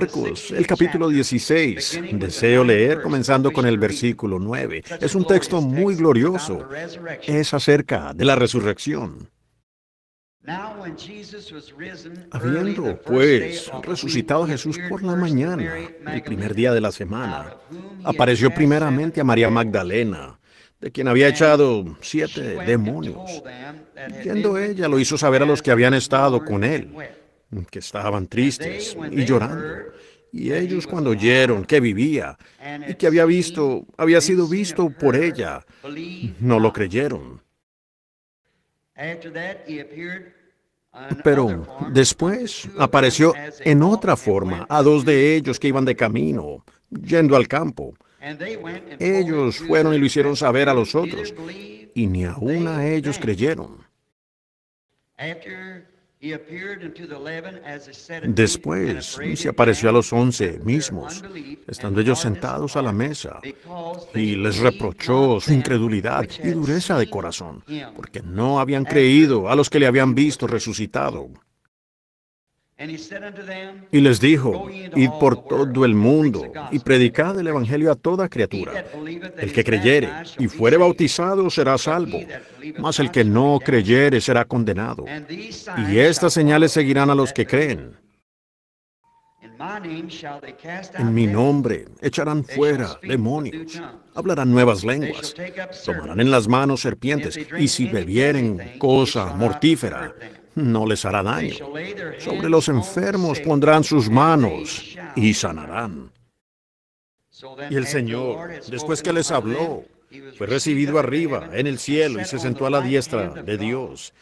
Marcos, el capítulo 16. Deseo leer comenzando con el versículo 9. Es un texto muy glorioso. Es acerca de la resurrección. Habiendo, pues, resucitado Jesús por la mañana, el primer día de la semana, apareció primeramente a María Magdalena, de quien había echado siete demonios. Yendo ella, lo hizo saber a los que habían estado con él que estaban tristes y llorando. Y ellos cuando oyeron que vivía y que había visto, había sido visto por ella, no lo creyeron. Pero después apareció en otra forma a dos de ellos que iban de camino, yendo al campo. Ellos fueron y lo hicieron saber a los otros, y ni aún a ellos creyeron. Después se apareció a los once mismos, estando ellos sentados a la mesa, y les reprochó su incredulidad y dureza de corazón, porque no habían creído a los que le habían visto resucitado. Y les dijo, id por todo el mundo y predicad el Evangelio a toda criatura. El que creyere y fuere bautizado será salvo, mas el que no creyere será condenado. Y estas señales seguirán a los que creen. En mi nombre echarán fuera demonios, hablarán nuevas lenguas, tomarán en las manos serpientes, y si bebieren cosa mortífera, no les hará daño. Sobre los enfermos pondrán sus manos y sanarán. Y el Señor, después que les habló, fue recibido arriba, en el cielo, y se sentó a la diestra de Dios.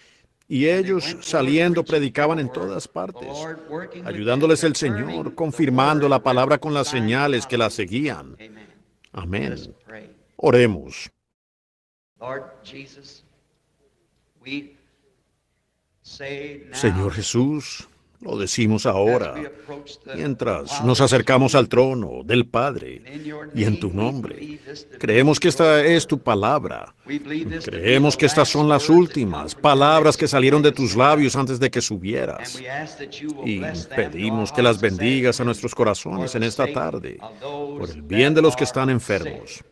Y ellos saliendo predicaban en todas partes, ayudándoles el Señor, confirmando la palabra con las señales que la seguían. Amén. Oremos. Señor Jesús, lo decimos ahora, mientras nos acercamos al trono del Padre y en tu nombre. Creemos que esta es tu palabra. Creemos que estas son las últimas palabras que salieron de tus labios antes de que subieras. Y pedimos que las bendigas a nuestros corazones en esta tarde, por el bien de los que están enfermos,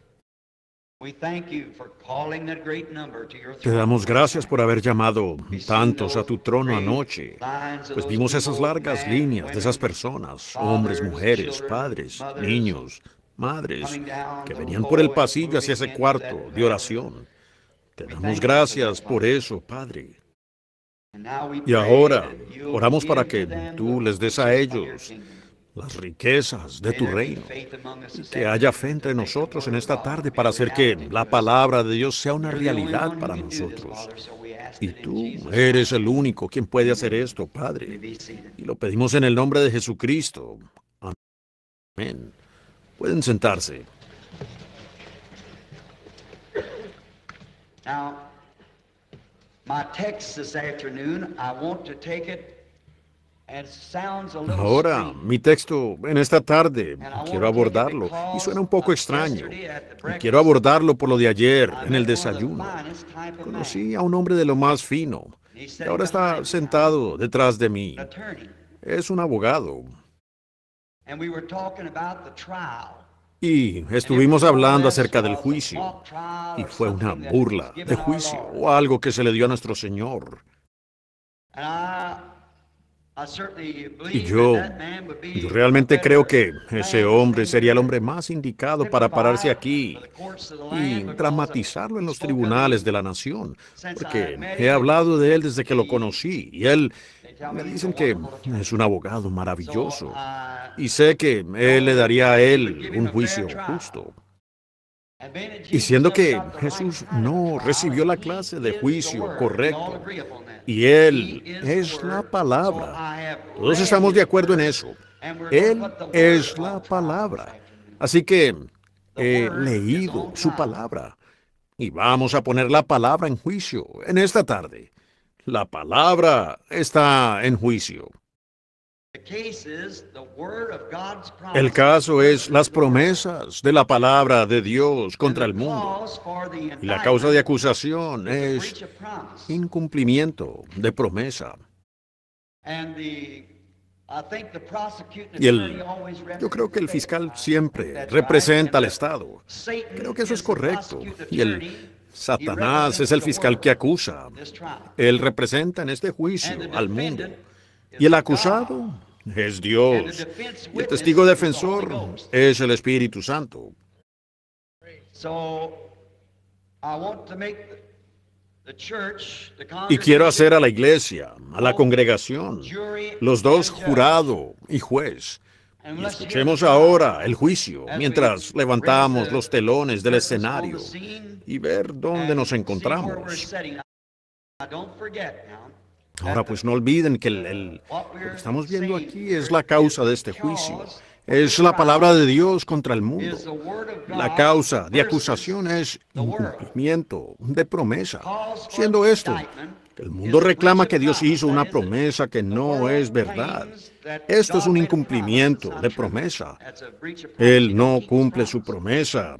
te damos gracias por haber llamado tantos a tu trono anoche, pues vimos esas largas líneas de esas personas, hombres, mujeres, padres, niños, madres, que venían por el pasillo hacia ese cuarto de oración. Te damos gracias por eso, Padre. Y ahora oramos para que tú les des a ellos las riquezas de tu reino. Que haya fe entre nosotros en esta tarde para hacer que la palabra de Dios sea una realidad para nosotros. Y tú eres el único quien puede hacer esto, Padre. Y lo pedimos en el nombre de Jesucristo. Amén. Pueden sentarse. Now, my text this afternoon, I want Ahora, mi texto en esta tarde, quiero abordarlo, y suena un poco uh, extraño. quiero abordarlo por lo de ayer, en el desayuno. Conocí a un hombre de lo más fino, y ahora está sentado detrás de mí. Es un abogado. Y estuvimos hablando acerca del juicio, y fue una burla de juicio o algo que se le dio a nuestro Señor. Y yo, realmente creo que ese hombre sería el hombre más indicado para pararse aquí y dramatizarlo en los tribunales de la nación, porque he hablado de él desde que lo conocí y él me dicen que es un abogado maravilloso uh, y sé que él le daría a él un juicio justo. Y siendo que Jesús no recibió la clase de juicio correcto, y Él es la palabra. Todos estamos de acuerdo en eso. Él es la palabra. Así que he eh, leído su palabra y vamos a poner la palabra en juicio en esta tarde. La palabra está en juicio. El caso es las promesas de la palabra de Dios contra el mundo. Y la causa de acusación es incumplimiento de promesa. Y yo creo que el fiscal siempre representa al Estado. Creo que eso es correcto. Y el Satanás es el fiscal que acusa. Él representa en este juicio al mundo. Y el acusado es Dios. el testigo defensor es el Espíritu Santo. Y quiero hacer a la iglesia, a la congregación, los dos jurado y juez. escuchemos ahora el juicio mientras levantamos los telones del escenario y ver dónde nos encontramos. Ahora pues no olviden que el, lo que estamos viendo aquí es la causa de este juicio. Es la palabra de Dios contra el mundo. La causa de acusación es incumplimiento de promesa. Siendo esto, el mundo reclama que Dios hizo una promesa que no es verdad. Esto es un incumplimiento de promesa. Él no cumple su promesa.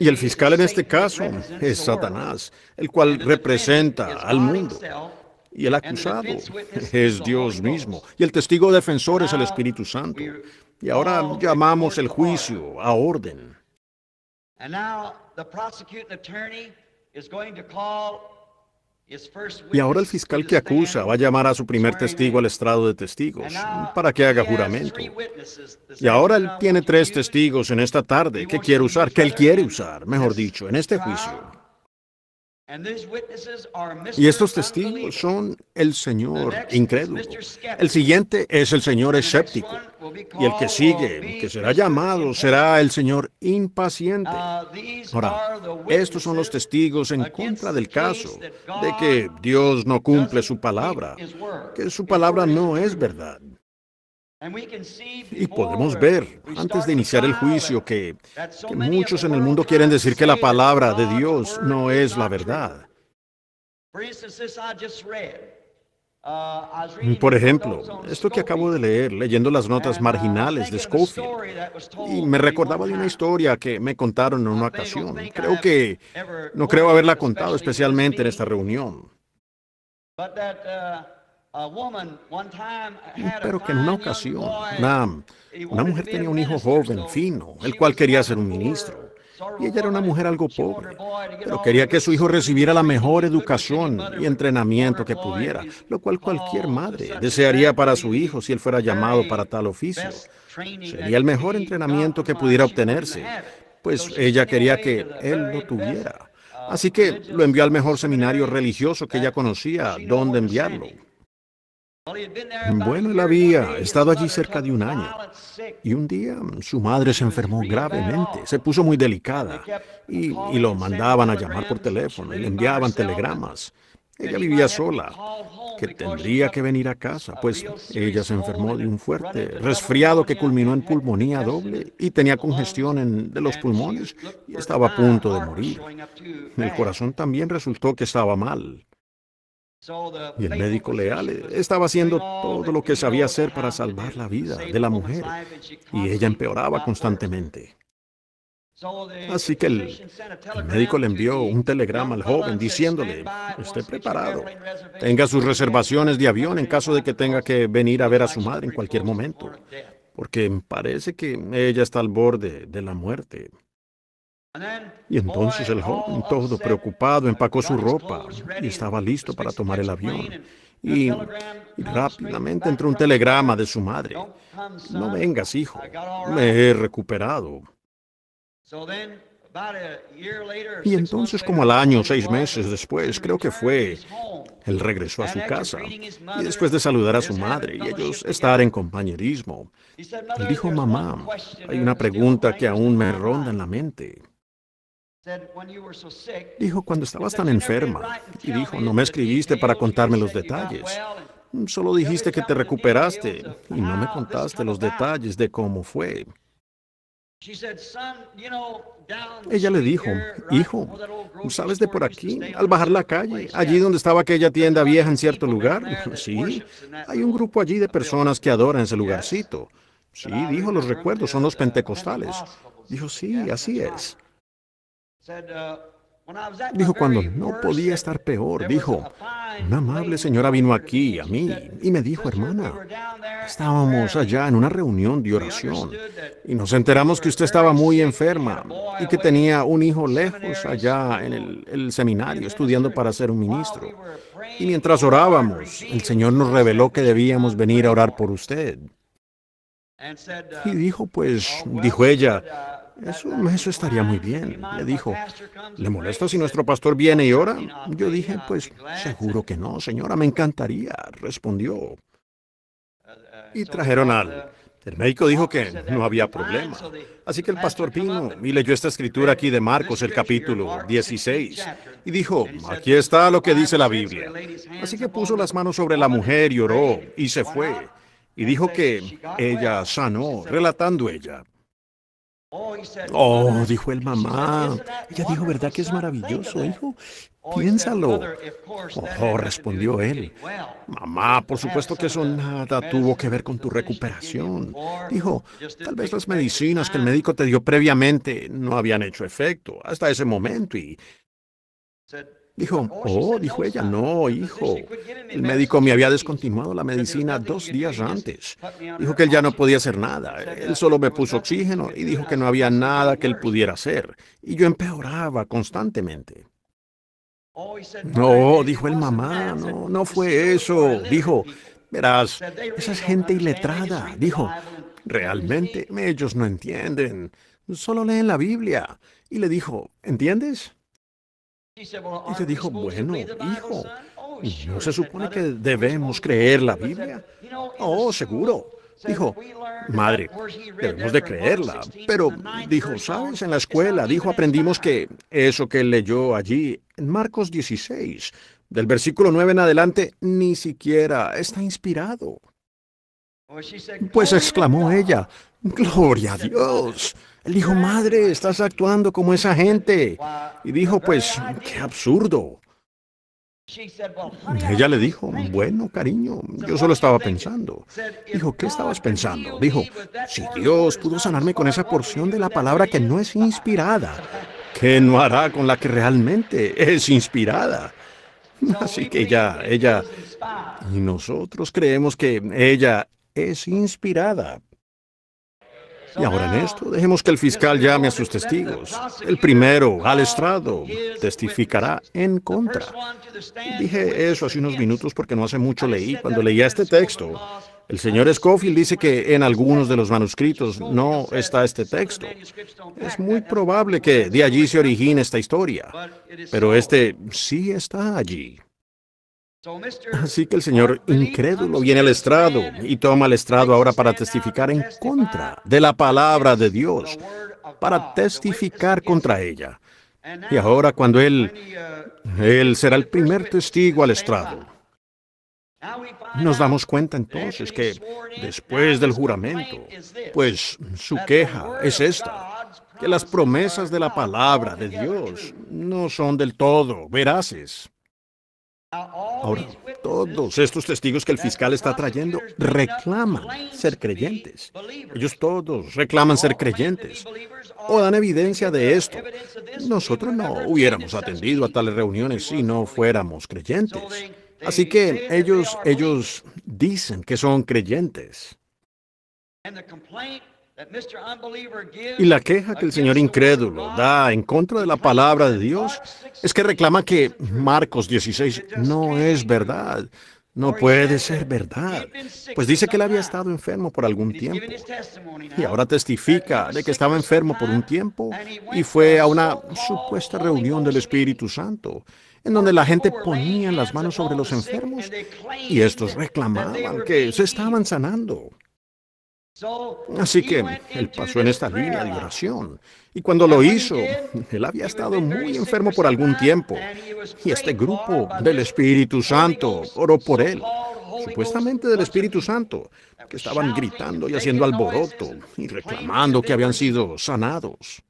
Y el fiscal en este caso es Satanás, el cual representa al mundo. Y el acusado es Dios mismo. Y el testigo defensor es el Espíritu Santo. Y ahora llamamos el juicio a orden. Y ahora el fiscal que acusa va a llamar a su primer testigo al estrado de testigos para que haga juramento. Y ahora él tiene tres testigos en esta tarde que quiere usar, que él quiere usar, mejor dicho, en este juicio. Y estos testigos son el Señor incrédulo. El siguiente es el Señor escéptico. Y el que sigue, que será llamado, será el Señor impaciente. Uh, Ahora, estos son los testigos en contra del caso de que Dios no cumple su palabra, que su palabra no es verdad. Y podemos ver, antes de iniciar el juicio, que, muchos en el mundo quieren decir que la palabra de Dios no es la verdad. Uh, mm, por ejemplo, esto que acabo de leer, leyendo las notas uh, marginales de Scofield, y me recordaba de una historia que me contaron en una ocasión. Creo que no creo haberla contado especialmente en esta reunión. Pero que en una ocasión, una, mujer tenía un hijo joven, fino, el cual quería ser un ministro. Y ella era una mujer algo pobre, pero quería que su hijo recibiera la mejor educación y entrenamiento que pudiera, lo cual oh, cualquier madre desearía para su hijo si él fuera llamado para tal oficio. Sería el mejor entrenamiento que pudiera obtenerse, pues ella quería que él lo tuviera. Uh, Así que lo envió al mejor seminario religioso que ella conocía, dónde enviarlo. Bueno, él había estado allí cerca de un año y un día su madre se enfermó gravemente, se puso muy delicada y, lo mandaban a llamar por teléfono y le enviaban telegramas. Ella vivía sola, que tendría que venir a casa, pues ella se enfermó de un fuerte resfriado que culminó en pulmonía doble y tenía congestión de los pulmones y estaba a punto de morir. El corazón también resultó que estaba mal. Y el médico leal estaba haciendo todo lo que sabía hacer para salvar la vida de la mujer, y ella empeoraba constantemente. Así que el, médico le envió un telegrama al joven diciéndole, esté preparado, tenga sus reservaciones de avión en caso de que tenga que venir a ver a su madre en cualquier momento, porque parece que ella está al borde de la muerte. Y entonces el joven, todo preocupado, empacó su ropa y estaba listo para tomar el avión. Y, rápidamente entró un telegrama de su madre. No vengas, hijo. Me he recuperado. Y entonces, como al año, seis meses después, creo que fue, él regresó a su casa y después de saludar a su madre y ellos estar en compañerismo, él dijo, mamá, hay una pregunta que aún me ronda en la mente. Dijo, cuando estabas tan enferma, y dijo, no me escribiste para contarme los detalles. Mm, solo dijiste que te recuperaste y no me ah, contaste los detalles de cómo fue. Ella le dijo, hijo, ¿sabes de por aquí? Al bajar la calle, allí donde estaba aquella tienda vieja en cierto lugar. Sí, hay un grupo allí de personas que adoran ese lugarcito. Sí, dijo, los recuerdos son los uh, pentecostales. Dijo, sí, así es. Uh, dijo cuando no podía estar peor, dijo, una amable señora vino aquí a mí y me dijo, hermana, estábamos allá en una reunión de oración y nos enteramos que usted estaba muy enferma y que tenía un hijo lejos allá en el, seminario estudiando para ser un ministro. Y mientras orábamos, el Señor nos reveló que debíamos venir a orar por usted. Uh, y dijo, pues, oh, dijo ella, uh, eso, estaría muy bien, le dijo. ¿Le molesta si nuestro pastor viene y ora? Yo dije, pues seguro que no, señora, me encantaría, respondió. Uh, uh, y trajeron al... El médico dijo que no había problema. Así que el pastor vino y leyó esta escritura aquí de Marcos, el capítulo 16, y dijo, aquí está lo que dice la Biblia. Así que puso las manos sobre la mujer y oró, y se fue. Y dijo que ella sanó, relatando ella. Oh, dijo el mamá. Ella dijo, ¿verdad que es maravilloso, hijo? Piénsalo. Oh, respondió él. Mamá, por supuesto que eso nada tuvo que ver con tu recuperación. Dijo, tal vez las medicinas que el médico te dio previamente no habían hecho efecto hasta ese momento y Dijo, oh, dijo ella, no, hijo. El médico me había descontinuado la medicina dos días antes. Dijo que él ya no podía hacer nada. Él solo me puso oxígeno y dijo que no había nada que él pudiera hacer. Y yo empeoraba constantemente. No, dijo el mamá, no, no fue eso. Dijo, verás, esa es gente iletrada. Dijo, realmente ellos no entienden. Solo leen la Biblia. Y le dijo, ¿entiendes? Y te dijo, bueno, hijo, oh, ¿no se supone que debemos creer la Biblia? Oh, seguro. Dijo, madre, debemos de creerla. Pero dijo, ¿sabes? En la escuela, dijo, aprendimos que eso que leyó allí en Marcos 16, del versículo 9 en adelante, ni siquiera está inspirado. Pues exclamó ella, Gloria a Dios. Él dijo, madre, estás actuando como esa gente. Y dijo, pues, qué absurdo. Ella le dijo, bueno, cariño, yo solo estaba pensando. Dijo, ¿qué estabas pensando? Dijo, si Dios pudo sanarme con esa porción de la palabra que no es inspirada, ¿qué no hará con la que realmente es inspirada? Así que ya, ella, y nosotros creemos que ella es inspirada y ahora en esto, dejemos que el fiscal llame a sus testigos. El primero, al estrado, testificará en contra. Dije eso hace unos minutos porque no hace mucho leí, cuando leía este texto, el señor Scofield dice que en algunos de los manuscritos no está este texto. Es muy probable que de allí se origine esta historia, pero este sí está allí. Así que el señor incrédulo viene al estrado y toma el estrado ahora para testificar en contra de la palabra de Dios, para testificar contra ella. Y ahora cuando él, uh, él será el primer testigo al estrado. Nos damos cuenta entonces que después del juramento, pues su queja es esta, que las promesas de la palabra de Dios no son del todo veraces. Ahora, todos estos testigos que el fiscal está trayendo reclaman ser creyentes. Ellos todos reclaman ser creyentes o dan evidencia de esto. Nosotros no hubiéramos atendido a tales reuniones si no fuéramos creyentes. Así que ellos, ellos dicen que son creyentes. Y la queja que el señor incrédulo da en contra de la palabra de Dios es que reclama que Marcos 16 no es verdad. No puede ser verdad, pues dice que él había estado enfermo por algún tiempo y ahora testifica de que estaba enfermo por un tiempo y fue a una supuesta reunión del Espíritu Santo en donde la gente ponía las manos sobre los enfermos y estos reclamaban que se estaban sanando. Así que él pasó en esta línea de oración. Y cuando lo hizo, él había estado muy enfermo por algún tiempo. Y este grupo del Espíritu Santo oró por él, supuestamente del Espíritu Santo, que estaban gritando y haciendo alboroto y reclamando que habían sido sanados.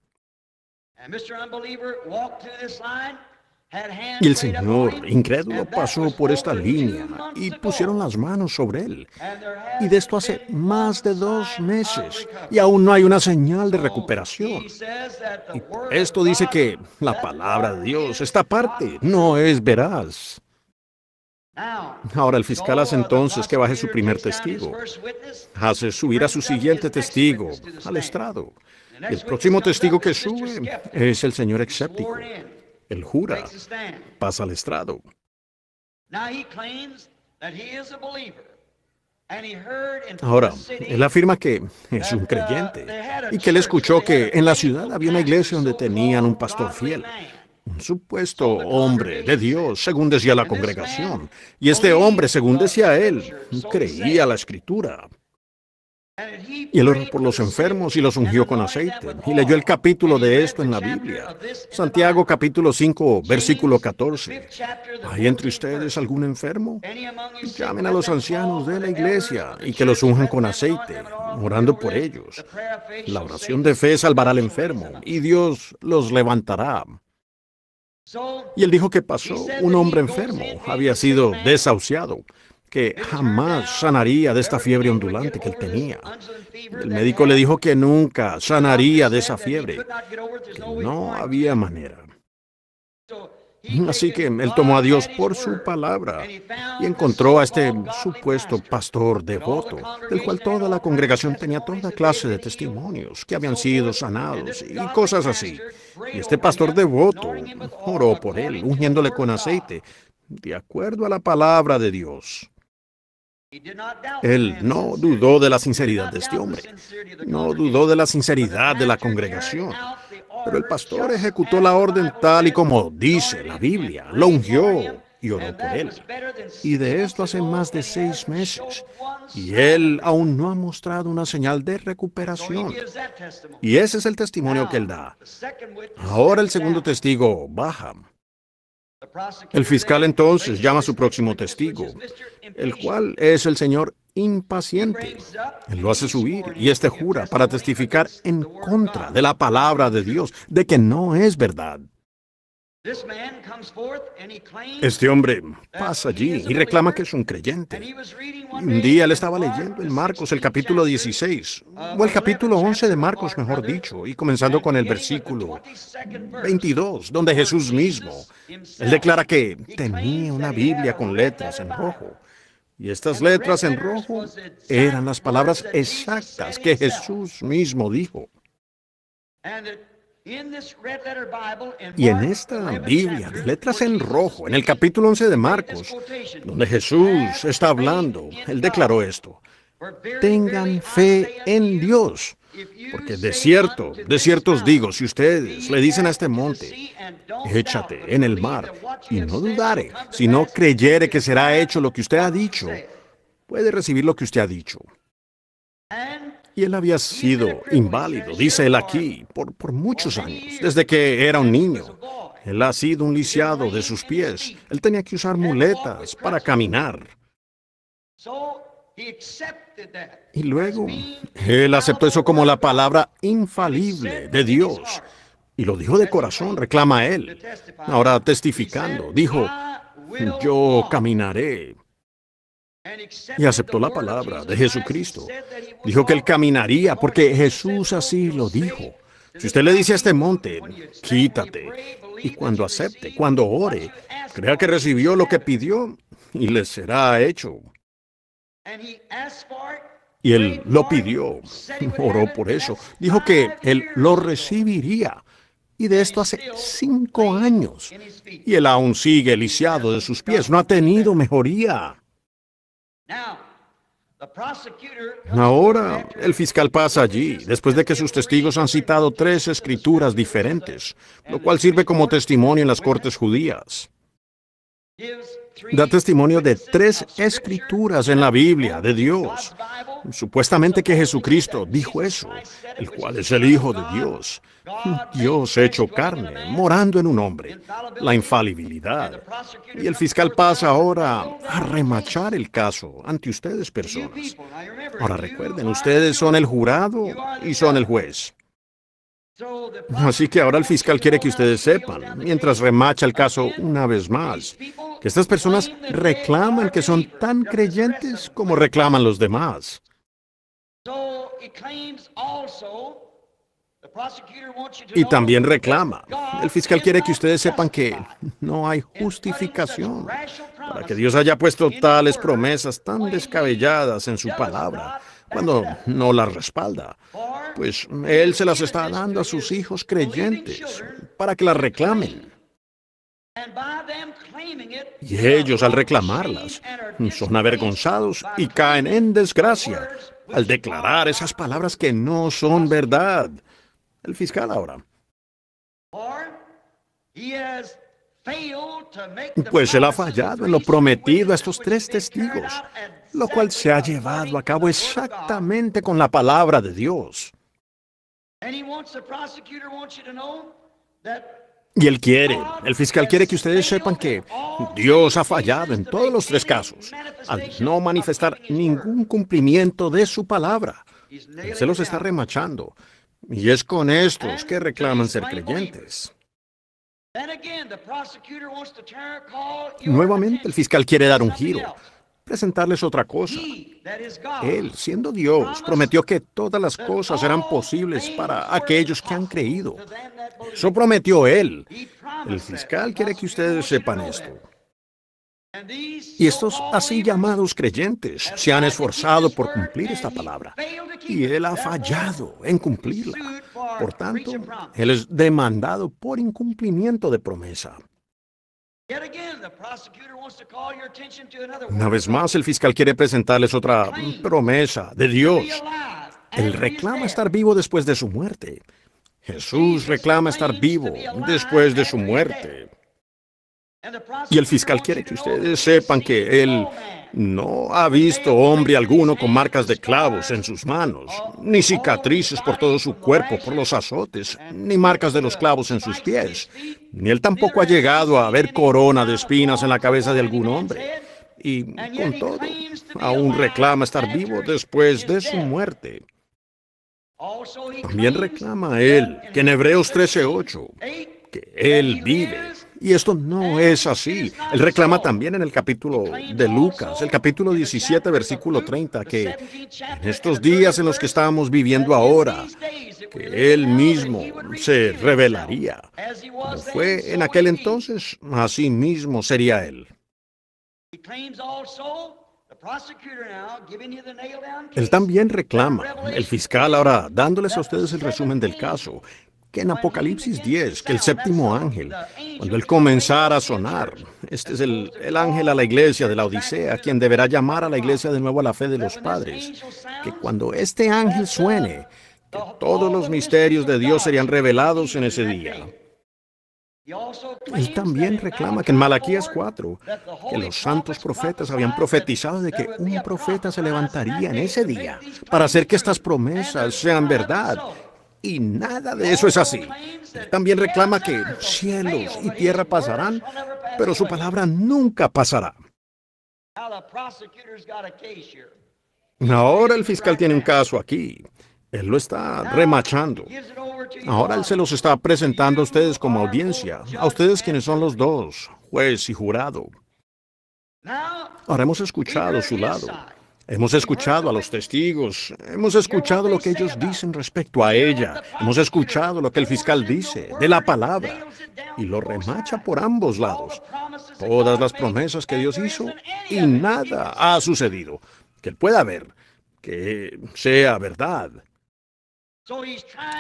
Y el Señor, incrédulo, pasó por esta línea y pusieron las manos sobre él. Y de esto hace más de dos meses y aún no hay una señal de recuperación. Y esto dice que la palabra de Dios, esta parte, no es veraz. Ahora el fiscal hace entonces que baje su primer testigo, hace subir a su siguiente testigo al estrado. el próximo testigo que sube es el señor escéptico. Él jura, pasa al estrado. Ahora, él afirma que es un uh, creyente y que él escuchó que en la ciudad había una iglesia donde tenían un pastor fiel, un supuesto hombre de Dios, según decía la congregación. Y este hombre, según decía él, creía la escritura. Y él oró por los enfermos y los ungió con aceite. Y leyó el capítulo de esto en la Biblia. Santiago capítulo 5, versículo 14. ¿Hay entre ustedes algún enfermo? Llamen a los ancianos de la iglesia y que los unjan con aceite, orando por ellos. La oración de fe salvará al enfermo y Dios los levantará. Y él dijo que pasó un hombre enfermo, había sido desahuciado que jamás sanaría de esta fiebre ondulante que él tenía. El médico le dijo que nunca sanaría de esa fiebre, que no había manera. Así que él tomó a Dios por su palabra y encontró a este supuesto pastor devoto, del cual toda la congregación tenía toda clase de testimonios que habían sido sanados y cosas así. Y este pastor devoto oró por él, ungiéndole con aceite, de acuerdo a la palabra de Dios. Él no dudó de la sinceridad de este hombre, no dudó de la sinceridad de la congregación, pero el pastor ejecutó la orden tal y como dice la Biblia, lo ungió y oró por él. Y de esto hace más de seis meses, y él aún no ha mostrado una señal de recuperación. Y ese es el testimonio que él da. Ahora el segundo testigo, Baham, el fiscal entonces llama a su próximo testigo, el cual es el señor impaciente. Él lo hace subir y este jura para testificar en contra de la palabra de Dios, de que no es verdad. Este hombre pasa allí y reclama que es un creyente. Un día le estaba leyendo en Marcos el capítulo 16, o el capítulo 11 de Marcos, mejor dicho, y comenzando con el versículo 22, donde Jesús mismo, declara que tenía una Biblia con letras en rojo. Y estas letras en rojo eran las palabras exactas que Jesús mismo dijo. Y en esta Biblia de letras en rojo, en el capítulo 11 de Marcos, donde Jesús está hablando, él declaró esto. Tengan fe en Dios. Porque de cierto, de cierto os digo, si ustedes le dicen a este monte, échate en el mar, y no dudare, si no creyere que será hecho lo que usted ha dicho, puede recibir lo que usted ha dicho. Y él había sido inválido, dice él aquí, por, muchos años, desde que era un niño. Él ha sido un lisiado de sus pies. Él tenía que usar muletas para caminar. Y luego, él aceptó eso como la palabra infalible de Dios. Y lo dijo de corazón, reclama él. Ahora testificando, dijo, yo caminaré y aceptó la palabra de Jesucristo. Dijo que él caminaría porque Jesús así lo dijo. Si usted le dice a este monte, quítate, y cuando acepte, cuando ore, crea que recibió lo que pidió y le será hecho. Y él lo pidió, oró por eso, dijo que él lo recibiría. Y de esto hace cinco años. Y él aún sigue lisiado de sus pies, no ha tenido mejoría. Ahora el fiscal pasa allí, después de que sus testigos han citado tres escrituras diferentes, lo cual sirve como testimonio en las cortes judías. Da testimonio de tres escrituras en la Biblia de Dios. Supuestamente que Jesucristo dijo eso, el cual es el Hijo de Dios, Dios hecho carne, morando en un hombre, la infalibilidad. Y el fiscal pasa ahora a remachar el caso ante ustedes personas. Ahora recuerden, ustedes son el jurado y son el juez. Así que ahora el fiscal quiere que ustedes sepan, mientras remacha el caso una vez más, que estas personas reclaman que son tan creyentes como reclaman los demás. Y también reclama. El fiscal quiere que ustedes sepan que no hay justificación para que Dios haya puesto tales promesas tan descabelladas en su palabra cuando no las respalda. Pues Él se las está dando a sus hijos creyentes para que las reclamen. Y ellos al reclamarlas son avergonzados y caen en desgracia al declarar esas palabras que no son verdad. El fiscal ahora. Pues él ha fallado en lo prometido a estos tres testigos, lo cual se ha llevado a cabo exactamente con la palabra de Dios. Y él quiere, el fiscal quiere que ustedes sepan que Dios ha fallado en todos los tres casos al no manifestar ningún cumplimiento de su palabra. se los está remachando. Y es con estos que reclaman ser creyentes. Nuevamente el fiscal quiere dar un giro presentarles otra cosa. Él, siendo Dios, prometió que todas las cosas eran posibles para aquellos que han creído. Eso prometió Él. El fiscal quiere que ustedes sepan esto. Y estos así llamados creyentes se han esforzado por cumplir esta palabra. Y Él ha fallado en cumplirla. Por tanto, Él es demandado por incumplimiento de promesa. Una vez más, el fiscal quiere presentarles otra promesa de Dios. Él reclama estar vivo después de su muerte. Jesús reclama estar vivo después de su muerte. Y el fiscal quiere que ustedes sepan que Él no ha visto hombre alguno con marcas de clavos en sus manos, ni cicatrices por todo su cuerpo por los azotes, ni marcas de los clavos en sus pies, ni él tampoco ha llegado a ver corona de espinas en la cabeza de algún hombre. Y con todo, aún reclama estar vivo después de su muerte. También reclama él que en Hebreos 13:8, que él vive y esto no eh, es así. Él reclama también en el capítulo de Lucas, el capítulo 17, versículo 30, que en estos días en los que estábamos viviendo ahora, que él mismo se revelaría. fue en aquel entonces, así mismo sería él. Él también reclama, el fiscal ahora dándoles a ustedes el resumen del caso, que en Apocalipsis 10, que el séptimo ángel, cuando él comenzara a sonar, este es el, ángel a la iglesia de la Odisea, quien deberá llamar a la iglesia de nuevo a la fe de los padres, que cuando este ángel suene, que todos los misterios de Dios serían revelados en ese día. Él también reclama que en Malaquías 4, que los santos profetas habían profetizado de que un profeta se levantaría en ese día para hacer que estas promesas sean verdad y nada de eso es así. También reclama que cielos y tierra pasarán, pero su palabra nunca pasará. Ahora el fiscal tiene un caso aquí. Él lo está remachando. Ahora él se los está presentando a ustedes como audiencia, a ustedes quienes son los dos, juez y jurado. Ahora hemos escuchado su lado. Hemos escuchado a los testigos, hemos escuchado lo que ellos dicen respecto a ella, hemos escuchado lo que el fiscal dice de la palabra y lo remacha por ambos lados. Todas las promesas que Dios hizo y nada ha sucedido que él pueda ver que sea verdad.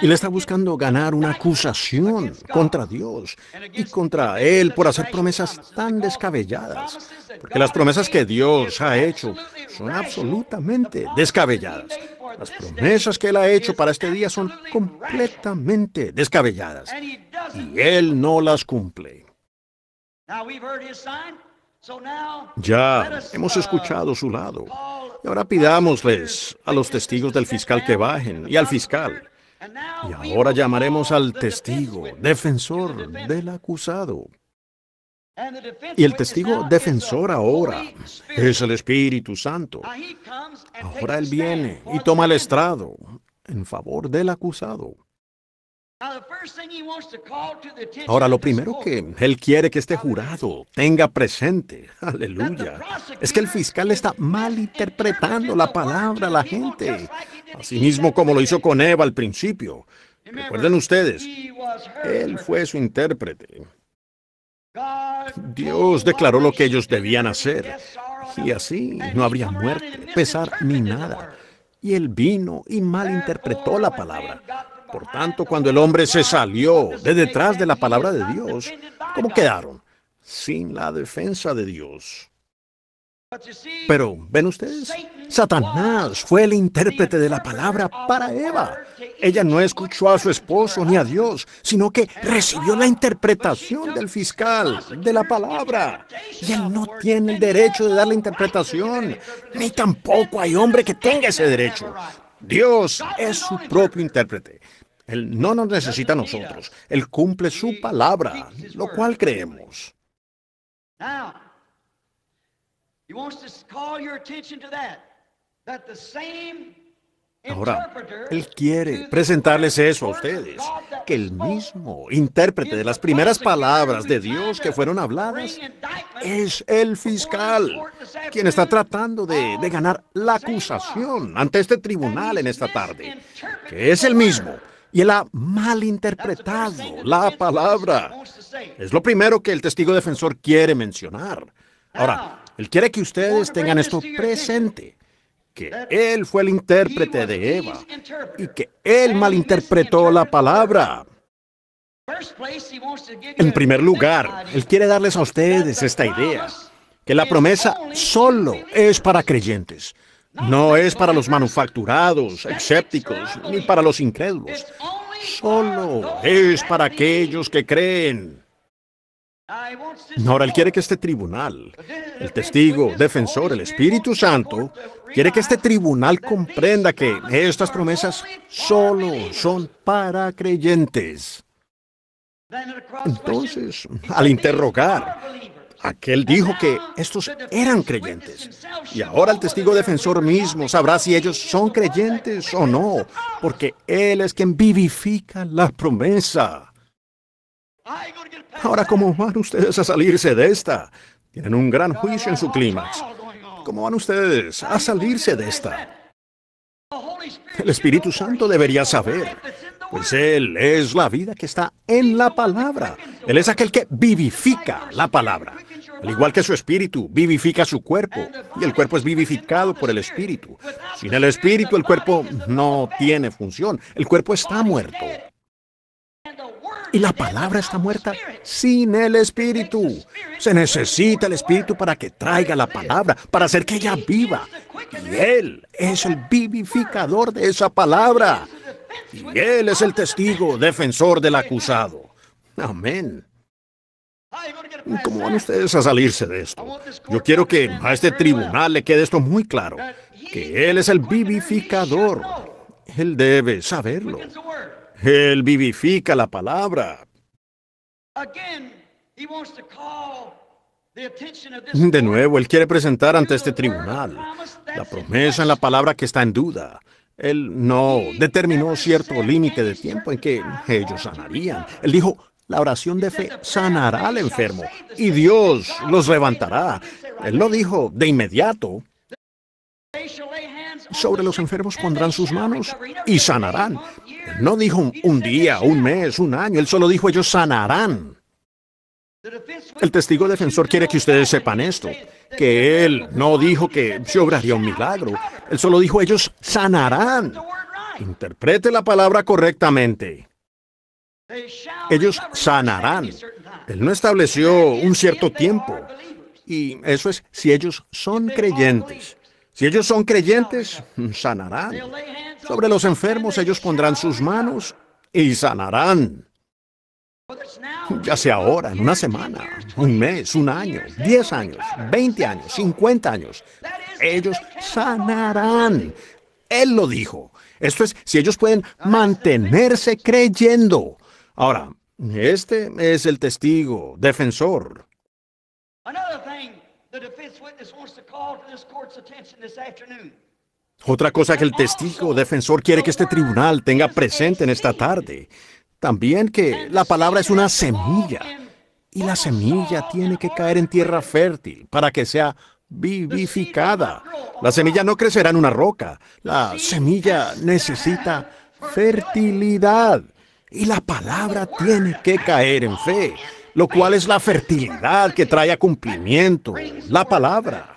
Y le está buscando ganar una acusación contra Dios y contra Él por hacer promesas tan descabelladas. Porque las promesas que Dios ha hecho son absolutamente descabelladas. Las promesas que Él ha hecho para este día son completamente descabelladas. Y Él no las cumple. Ya hemos escuchado su lado. Y ahora pidámosles a los testigos del fiscal que bajen y al fiscal. Y ahora llamaremos al testigo, defensor del acusado. Y el testigo defensor ahora es el Espíritu Santo. Ahora Él viene y toma el estrado en favor del acusado. Ahora, lo primero que él quiere que este jurado tenga presente, aleluya, es que el fiscal está malinterpretando la palabra a la gente, así mismo como lo hizo con Eva al principio. Recuerden ustedes, él fue su intérprete. Dios declaró lo que ellos debían hacer, y así no habría muerte, pesar ni nada. Y él vino y malinterpretó la palabra. Por tanto, cuando el hombre se salió de detrás de la palabra de Dios, ¿cómo quedaron? Sin la defensa de Dios. Pero, ¿ven ustedes? Satanás fue el intérprete de la palabra para Eva. Ella no escuchó a su esposo ni a Dios, sino que recibió la interpretación del fiscal de la palabra. Y él no tiene el derecho de dar la interpretación, ni tampoco hay hombre que tenga ese derecho. Dios es su propio intérprete. Él no nos necesita a nosotros. Él cumple su palabra, lo cual creemos. Ahora, Él quiere presentarles eso a ustedes, que el mismo intérprete de las primeras palabras de Dios que fueron habladas es el fiscal, quien está tratando de, oh, ganar la acusación ante este tribunal en esta tarde, que es el mismo y él ha malinterpretado la palabra. Es lo primero que el testigo defensor quiere mencionar. Ahora, él quiere que ustedes tengan esto presente, que él fue el intérprete de Eva y que él malinterpretó la palabra. En primer lugar, él quiere darles a ustedes esta idea, que la promesa solo es para creyentes. No es para los manufacturados, escépticos, ni para los incrédulos. Solo es para aquellos que creen. Ahora él quiere que este tribunal, el testigo, defensor, el Espíritu Santo, quiere que este tribunal comprenda que estas promesas solo son para creyentes. Entonces, al interrogar Aquel dijo que estos eran creyentes. Y ahora el testigo defensor mismo sabrá si ellos son creyentes o no, porque Él es quien vivifica la promesa. Ahora, ¿cómo van ustedes a salirse de esta? Tienen un gran juicio en su clímax. ¿Cómo van ustedes a salirse de esta? El Espíritu Santo debería saber, pues Él es la vida que está en la palabra. Él es aquel que vivifica la palabra. Al igual que su espíritu, vivifica su cuerpo. Y el cuerpo es vivificado por el espíritu. Sin el espíritu, el cuerpo no tiene función. El cuerpo está muerto. Y la palabra está muerta sin el espíritu. Se necesita el espíritu para que traiga la palabra, para hacer que ella viva. Y Él es el vivificador de esa palabra. Y Él es el testigo, defensor del acusado. Amén cómo van ustedes a salirse de esto? Yo quiero que a este tribunal le quede esto muy claro, que él es el vivificador. Él debe saberlo. Él vivifica la palabra. De nuevo, él quiere presentar ante este tribunal la promesa en la palabra que está en duda. Él no determinó cierto límite de tiempo en que ellos sanarían. Él dijo, la oración de fe sanará al enfermo y Dios los levantará. Él no dijo de inmediato. Sobre los enfermos pondrán sus manos y sanarán. Él no dijo un día, un mes, un año. Él solo dijo ellos sanarán. El testigo defensor quiere que ustedes sepan esto, que él no dijo que se obraría un milagro. Él solo dijo ellos sanarán. Interprete la palabra correctamente. Ellos sanarán. Él no estableció un cierto tiempo. Y eso es si ellos son creyentes. Si ellos son creyentes, sanarán. Sobre los enfermos ellos pondrán sus manos y sanarán. Ya sea ahora, en una semana, un mes, un año, 10 años, 20 años, 50 años, ellos sanarán. Él lo dijo. Esto es, si ellos pueden mantenerse creyendo. Ahora, este es el testigo, defensor. Otra cosa que el testigo defensor quiere que este tribunal tenga presente en esta tarde, también que la palabra es una semilla y la semilla tiene que caer en tierra fértil para que sea vivificada. La semilla no crecerá en una roca, la semilla necesita fertilidad. Y la palabra tiene que caer en fe, lo cual es la fertilidad que trae a cumplimiento, la palabra.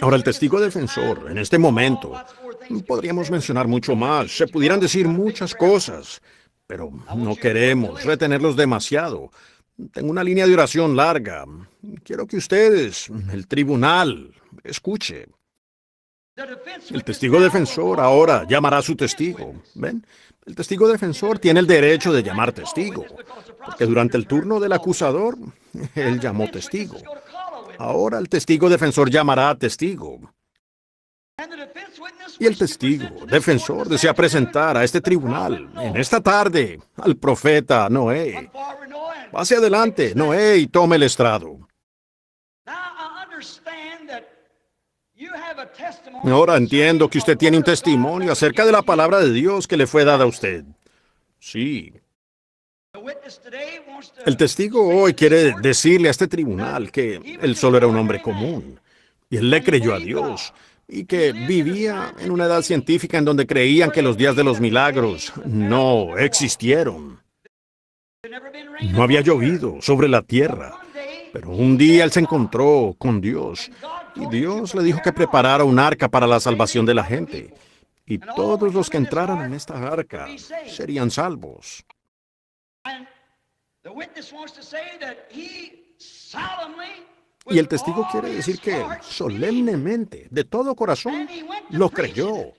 Ahora, el testigo defensor, en este momento, podríamos mencionar mucho más, se pudieran decir muchas cosas, pero no queremos retenerlos demasiado. Tengo una línea de oración larga. Quiero que ustedes, el tribunal, Escuche. El testigo defensor ahora llamará a su testigo. ¿Ven? El testigo defensor tiene el derecho de llamar testigo, porque durante el turno del acusador, él llamó testigo. Ahora el testigo defensor llamará a testigo. Y el testigo defensor desea presentar a este tribunal, en esta tarde, al profeta Noé. Pase adelante, Noé, y tome el estrado. Ahora entiendo que usted tiene un testimonio acerca de la palabra de Dios que le fue dada a usted. Sí. El testigo hoy quiere decirle a este tribunal que él solo era un hombre común y él le creyó a Dios y que vivía en una edad científica en donde creían que los días de los milagros no existieron. No había llovido sobre la tierra, pero un día él se encontró con Dios y Dios le dijo que preparara un arca para la salvación de la gente. Y todos los que entraran en esta arca serían salvos. Y el testigo quiere decir que solemnemente, de todo corazón, lo creyó.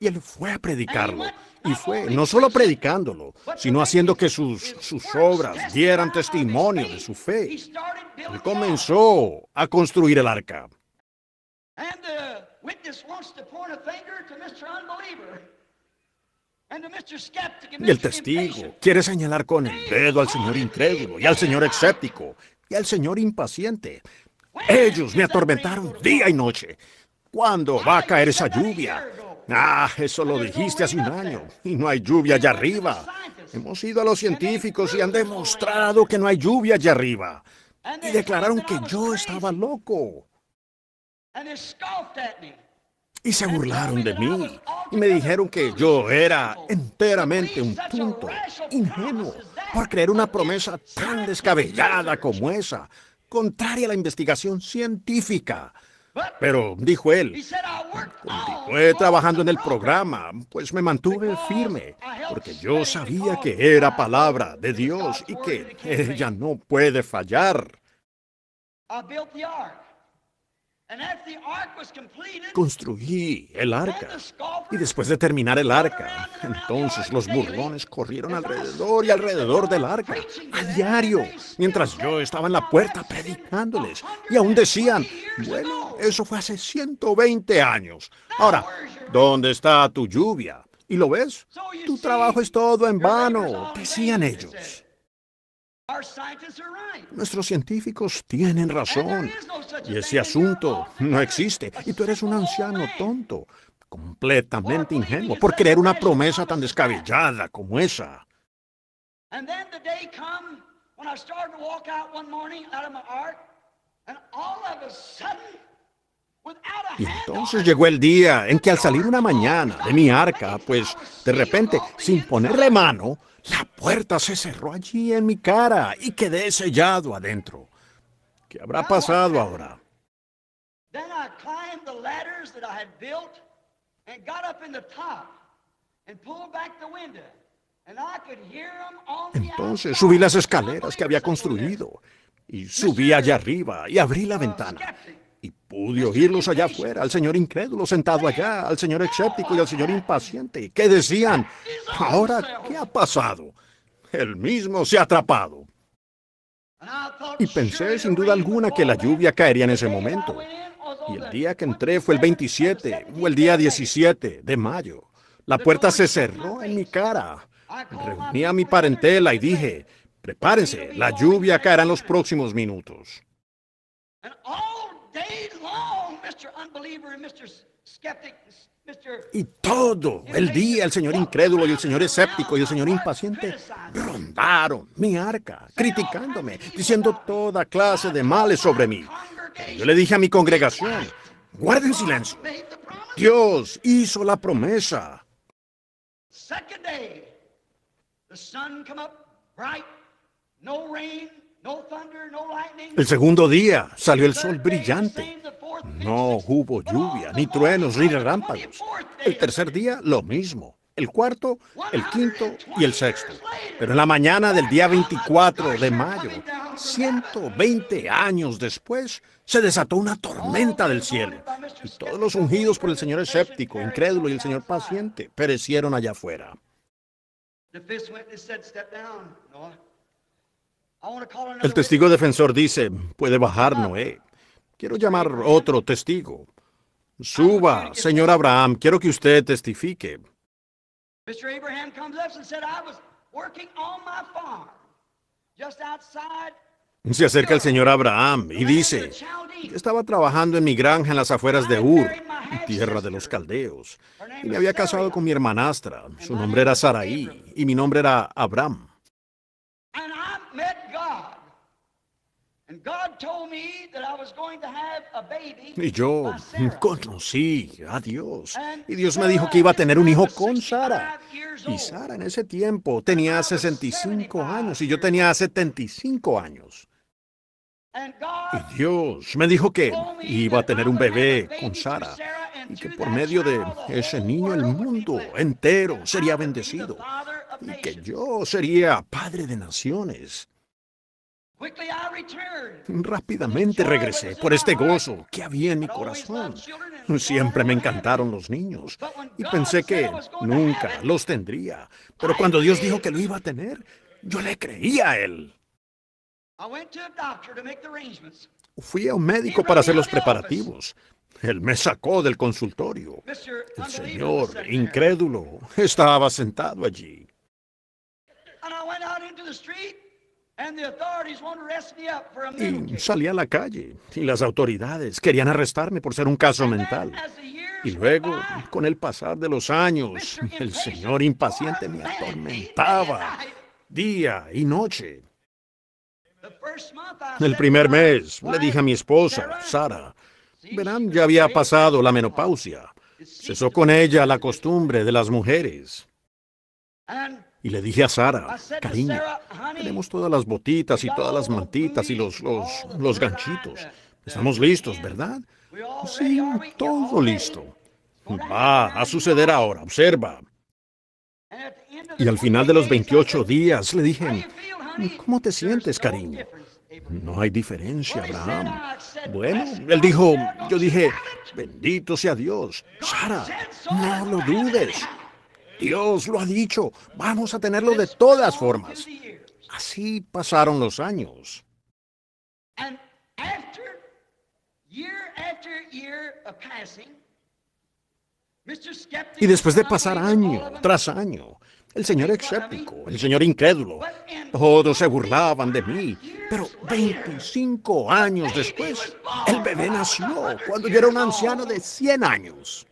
Y él fue a predicarlo. Y fue no solo predicándolo, sino haciendo que sus, sus obras dieran testimonio de su fe. Él comenzó a construir el arca. Y el testigo quiere señalar con el dedo al señor incrédulo y al señor escéptico y al señor impaciente. Ellos me atormentaron día y noche. ¿Cuándo va a caer esa lluvia? Ah, eso lo dijiste hace un año y no hay lluvia allá arriba. Hemos ido a los científicos y han demostrado que no hay lluvia allá arriba. Y declararon que yo estaba loco. Y se burlaron de mí y me dijeron que yo era enteramente un tonto, ingenuo, por creer una promesa tan descabellada como esa, contraria a la investigación científica. Pero, dijo él, continué trabajando en el programa, pues me mantuve firme, porque yo sabía que era palabra de Dios y que ella no puede fallar. Construí el arca. Y después de terminar el arca, entonces los burlones corrieron alrededor y alrededor del arca, a diario, mientras yo estaba en la puerta predicándoles. Y aún decían, bueno, eso fue hace 120 años. Ahora, ¿dónde está tu lluvia? ¿Y lo ves? Tu trabajo es todo en vano, decían ellos. Nuestros científicos tienen razón. Y ese asunto no existe. Y tú eres un anciano tonto, completamente ingenuo, por creer una promesa tan descabellada como esa. Y entonces llegó el día en que al salir una mañana de mi arca, pues de repente, sin ponerle mano, la puerta se cerró allí en mi cara y quedé sellado adentro. ¿Qué habrá pasado ahora? Entonces subí las escaleras que había construido y subí allá arriba y abrí la uh, ventana Pude oírlos allá afuera, al señor incrédulo sentado allá, al señor escéptico y al señor impaciente, qué decían, ahora, ¿qué ha pasado? El mismo se ha atrapado. Y pensé sin duda alguna que la lluvia caería en ese momento. Y el día que entré fue el 27 o el día 17 de mayo. La puerta se cerró en mi cara. Reuní a mi parentela y dije, prepárense, la lluvia caerá en los próximos minutos. Y todo el día el señor incrédulo y el señor escéptico y el señor impaciente rondaron mi arca, oh, criticándome, diciendo toda clase de males sobre mí. Yo le dije a mi congregación, guarden silencio. Dios hizo la promesa. Second the sun come up bright, no rain, el segundo día salió el sol brillante. No hubo lluvia, ni truenos, ni relámpagos. El tercer día, lo mismo. El cuarto, el quinto y el sexto. Pero en la mañana del día 24 de mayo, 120 años después, se desató una tormenta del cielo. Oh, y todos los ungidos por el Señor escéptico, incrédulo y el Señor paciente perecieron allá afuera. El testigo defensor dice, puede bajar Noé. Quiero llamar otro testigo. Suba, ah, señor Abraham, quiero que usted testifique. Se acerca el señor Abraham y dice, estaba trabajando en mi granja en las afueras de Ur, tierra de los caldeos, y me había casado con mi hermanastra. Su nombre era Sarai, y mi nombre era Abraham. Y yo conocí a Dios. Y Dios me dijo que iba a tener un hijo con Sara. Y Sara en ese tiempo tenía 65 años y yo tenía 75 años. Y Dios me dijo que iba a tener un bebé con Sara y que por medio de ese niño el mundo entero sería bendecido y que yo sería padre de naciones. Rápidamente regresé por este gozo que había en mi corazón. Siempre me encantaron los niños y pensé que nunca los tendría. Pero cuando Dios dijo que lo iba a tener, yo le creía a Él. Fui a un médico para hacer los preparativos. Él me sacó del consultorio. El señor, incrédulo, estaba sentado allí. Y salí a la calle y las autoridades querían arrestarme por ser un caso mental. Y luego, con el pasar de los años, el señor impaciente me atormentaba día y noche. El primer mes le dije a mi esposa, Sara, Verán ya había pasado la menopausia. Cesó con ella la costumbre de las mujeres. Y le dije a Sara, cariño, tenemos todas las botitas y todas las mantitas y los, los, ganchitos. Estamos listos, ¿verdad? Sí, todo listo. Va a suceder ahora, observa. Y al final de los 28 días le dije, ¿cómo te sientes, cariño? No hay diferencia, Abraham. Bueno, él dijo, yo dije, bendito sea Dios. Sara, no lo dudes. Dios lo ha dicho, vamos a tenerlo de todas formas. Así pasaron los años. Y después de pasar año tras año, el señor escéptico, el señor incrédulo, todos se burlaban de mí. Pero 25 años después, el bebé nació cuando yo era un anciano de 100 años.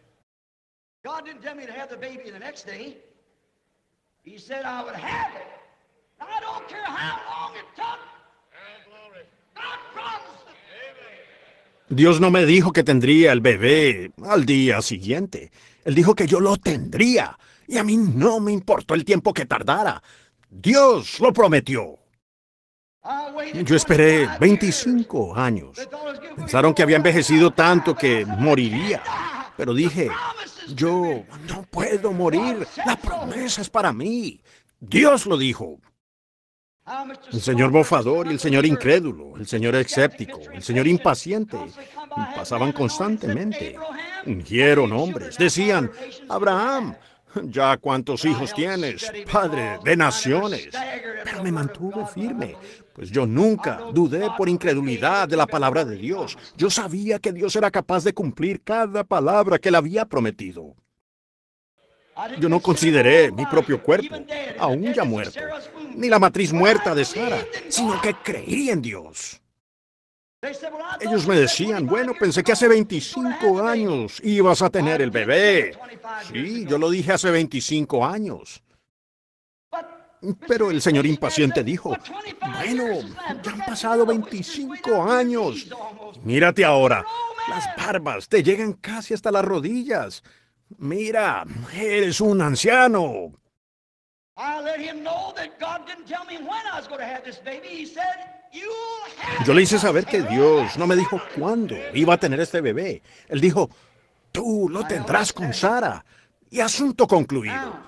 Dios no me dijo que tendría el bebé al día siguiente. Él dijo que yo lo tendría. Y a mí no me importó el tiempo que tardara. Dios lo prometió. Yo esperé 25 años. Pensaron que había envejecido tanto que moriría. Pero dije, yo no puedo morir, la promesa es para mí. Dios lo dijo. El señor bofador y el señor incrédulo, el señor escéptico, el señor impaciente, pasaban constantemente. Ungieron hombres, decían, Abraham, ya cuántos hijos tienes, padre de naciones. Pero me mantuvo firme, pues yo nunca dudé por incredulidad de la palabra de Dios. Yo sabía que Dios era capaz de cumplir cada palabra que le había prometido. Yo no consideré mi propio cuerpo, aún ya muerto, ni la matriz muerta de Sara, sino que creí en Dios. Ellos me decían, bueno, pensé que hace 25 años ibas a tener el bebé. Sí, yo lo dije hace 25 años. Pero el señor impaciente dijo, bueno, ya han pasado 25 años. Mírate ahora, las barbas te llegan casi hasta las rodillas. Mira, eres un anciano. me yo le hice saber que Dios no me dijo cuándo iba a tener este bebé. Él dijo, tú lo tendrás con Sara. Y asunto concluido.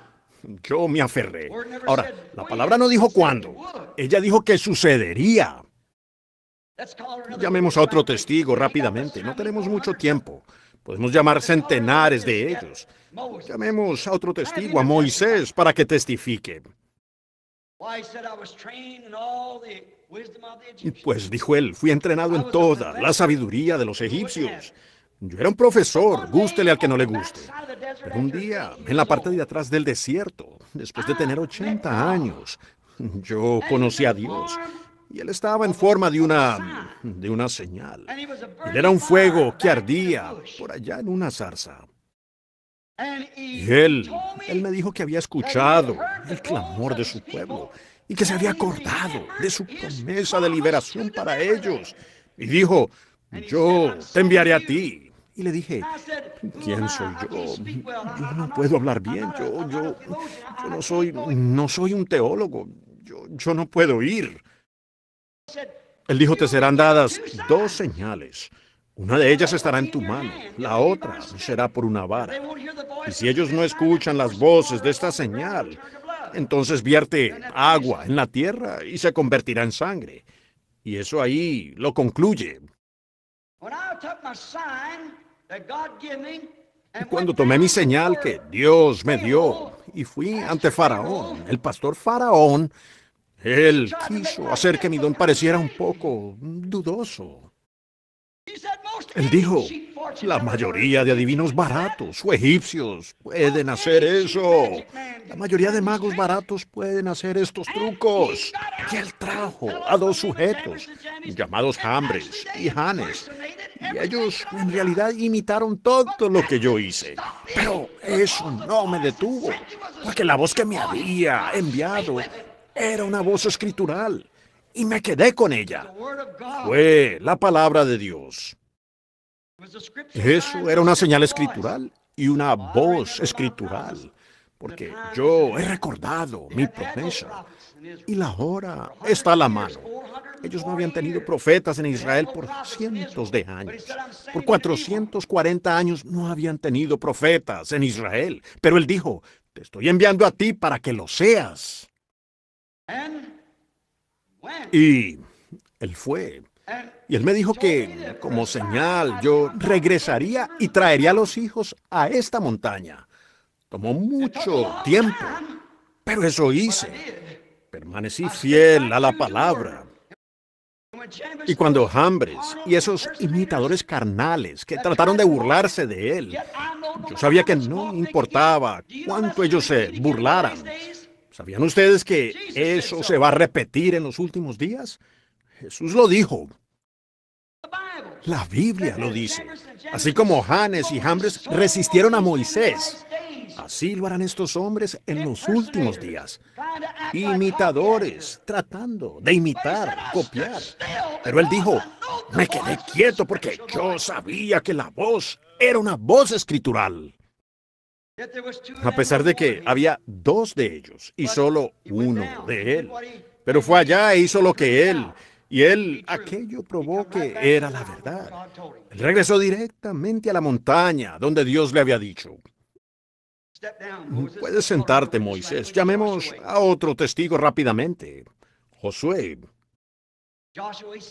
Yo me aferré. Ahora, la palabra no dijo cuándo. Ella dijo que sucedería. Llamemos a otro testigo rápidamente. No tenemos mucho tiempo. Podemos llamar centenares de ellos. Llamemos a otro testigo, a Moisés, para que testifique. Pues dijo él, fui entrenado en toda la sabiduría de los egipcios. Yo era un profesor, gústele al que no le guste. Pero un día, en la parte de atrás del desierto, después de ah, tener 80 años, yo conocí a Dios. Y él estaba en forma de una... de una señal. Él era un fuego que ardía por allá en una zarza. Y él, él me dijo que había escuchado el clamor de su pueblo y que se había acordado de su promesa de liberación para ellos. Y dijo, yo te enviaré a ti. Y le dije, ¿quién soy yo? Yo no puedo hablar bien, yo, yo, yo no, soy, no soy un teólogo, yo, yo no puedo ir. Él dijo, te serán dadas dos señales. Una de ellas estará en tu mano, la otra será por una vara. Y si ellos no escuchan las voces de esta señal, entonces vierte agua en la tierra y se convertirá en sangre. Y eso ahí lo concluye. cuando tomé mi señal que Dios me dio y fui ante Faraón, el pastor Faraón, él quiso hacer que mi don pareciera un poco dudoso. Él dijo, la mayoría de adivinos baratos o egipcios pueden hacer eso. La mayoría de magos baratos pueden hacer estos trucos. Y él trajo a dos sujetos llamados Hambres y Hanes. Y ellos en realidad imitaron todo lo que yo hice. Pero eso no me detuvo, porque la voz que me había enviado era una voz escritural y me quedé con ella. Fue la palabra de Dios. Eso era una señal escritural y una voz escritural, porque yo he recordado mi promesa y la hora está a la mano. Ellos no habían tenido profetas en Israel por cientos de años. Por 440 años no habían tenido profetas en Israel. Pero él dijo, te estoy enviando a ti para que lo seas. Y él fue. Y él me dijo que, como señal, yo regresaría y traería a los hijos a esta montaña. Tomó mucho tiempo, pero eso hice. Permanecí fiel a la palabra. Y cuando Hambres y esos imitadores carnales que trataron de burlarse de él, yo sabía que no importaba cuánto ellos se burlaran, ¿Sabían ustedes que eso se va a repetir en los últimos días? Jesús lo dijo. La Biblia lo dice. Así como Hannes y Jambres resistieron a Moisés, así lo harán estos hombres en los últimos días. Imitadores, tratando de imitar, copiar. Pero él dijo, me quedé quieto porque yo sabía que la voz era una voz escritural a pesar de que había dos de ellos y solo uno de él. Pero fue allá e hizo lo que él. Y él aquello probó que era la verdad. regresó directamente a la montaña donde Dios le había dicho. Puedes sentarte, Moisés. Llamemos a otro testigo rápidamente. Josué.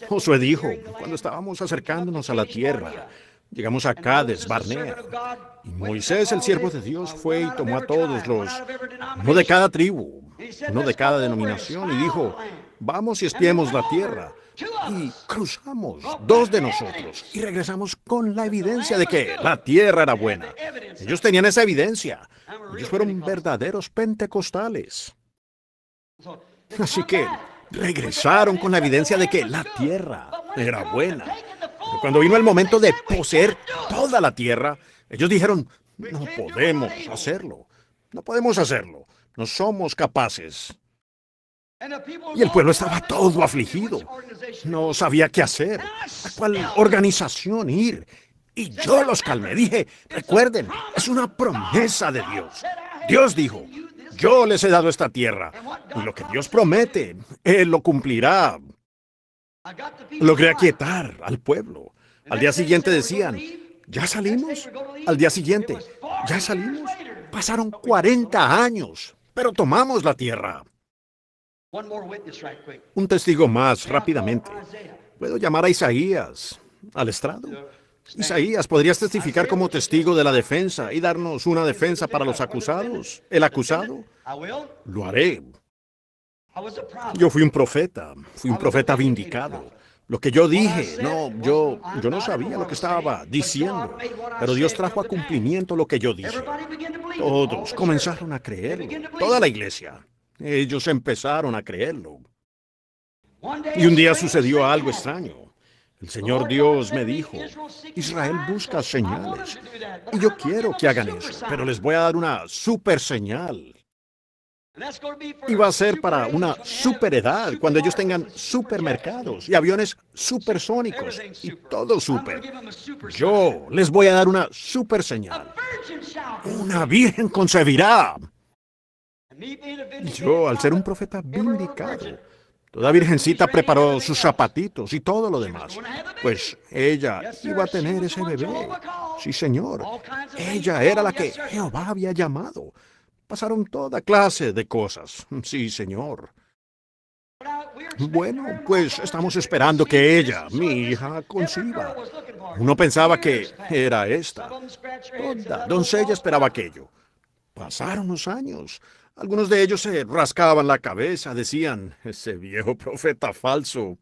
Josué dijo, cuando estábamos acercándonos a la tierra, Llegamos a Cades Barnea. Y Moisés, el siervo de Dios, fue y tomó a todos los, no de cada tribu, no de cada denominación, y dijo, vamos y espiemos la tierra. Y cruzamos dos de nosotros y regresamos con la evidencia de que la tierra era buena. Ellos tenían esa evidencia. Ellos fueron verdaderos pentecostales. Así que regresaron con la evidencia de que la tierra era buena. Cuando vino el momento de poseer toda la tierra, ellos dijeron, no podemos hacerlo, no podemos hacerlo, no somos capaces. Y el pueblo estaba todo afligido, no sabía qué hacer, a cuál organización ir. Y yo los calmé, dije, recuerden, es una promesa de Dios. Dios dijo, yo les he dado esta tierra, y lo que Dios promete, Él lo cumplirá. Logré aquietar al pueblo. Al día siguiente decían, ya salimos. Al día siguiente, ya salimos. Pasaron 40 años, pero tomamos la tierra. Un testigo más rápidamente. Puedo llamar a Isaías al estrado. Isaías, ¿podrías testificar como testigo de la defensa y darnos una defensa para los acusados? ¿El acusado? Lo haré. Yo fui un profeta, fui un profeta vindicado. Lo que yo dije, no, yo, yo no sabía lo que estaba diciendo, pero Dios trajo a cumplimiento lo que yo dije. Todos comenzaron a creerlo, toda la iglesia. Ellos empezaron a creerlo. Y un día sucedió algo extraño. El Señor Dios me dijo, Israel busca señales. Y yo quiero que hagan eso, pero les voy a dar una super señal. Y va a ser para una super edad, cuando ellos tengan supermercados y aviones supersónicos y todo súper. Yo les voy a dar una super señal. Una virgen concebirá. Yo, al ser un profeta vindicado, toda virgencita preparó sus zapatitos y todo lo demás. Pues ella iba a tener ese bebé. Sí, señor. Ella era la que Jehová había llamado. Pasaron toda clase de cosas. Sí, señor. Bueno, pues estamos esperando que ella, mi hija, conciba. Uno pensaba que era esta. Toda doncella esperaba aquello. Pasaron los años. Algunos de ellos se rascaban la cabeza, decían, ese viejo profeta falso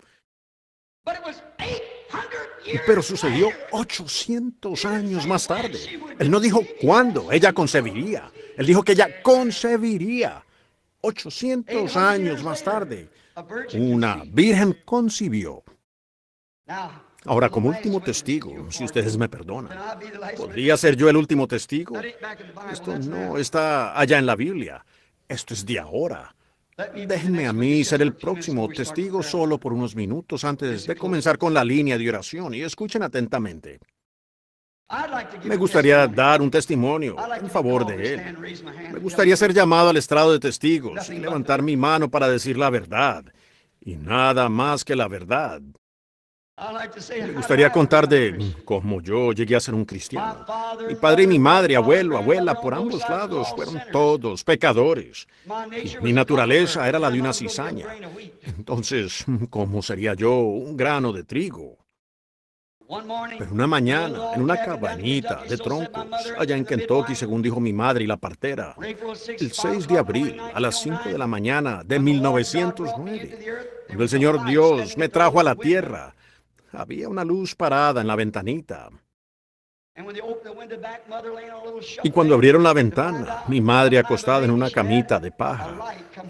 pero sucedió 800 años más tarde. Él no dijo cuándo ella concebiría, él dijo que ella concebiría. 800 años más tarde, una virgen concibió. Ahora, como último testigo, si ustedes me perdonan, ¿podría ser yo el último testigo? Esto no está allá en la Biblia, esto es de ahora. Déjenme a mí ser el próximo testigo solo por unos minutos antes de comenzar con la línea de oración y escuchen atentamente. Me gustaría dar un testimonio en favor de él. Me gustaría ser llamado al estrado de testigos y levantar mi mano para decir la verdad. Y nada más que la verdad. Me gustaría contar de cómo yo llegué a ser un cristiano. Mi padre y mi madre, abuelo, abuela, por ambos lados, fueron todos pecadores. Mi naturaleza era la de una cizaña. Entonces, ¿cómo sería yo un grano de trigo? Pero una mañana, en una cabanita de troncos, allá en Kentucky, según dijo mi madre y la partera, el 6 de abril a las 5 de la mañana de 1909, el Señor Dios me trajo a la tierra, había una luz parada en la ventanita. Y cuando abrieron la ventana, mi madre acostada en una camita de paja,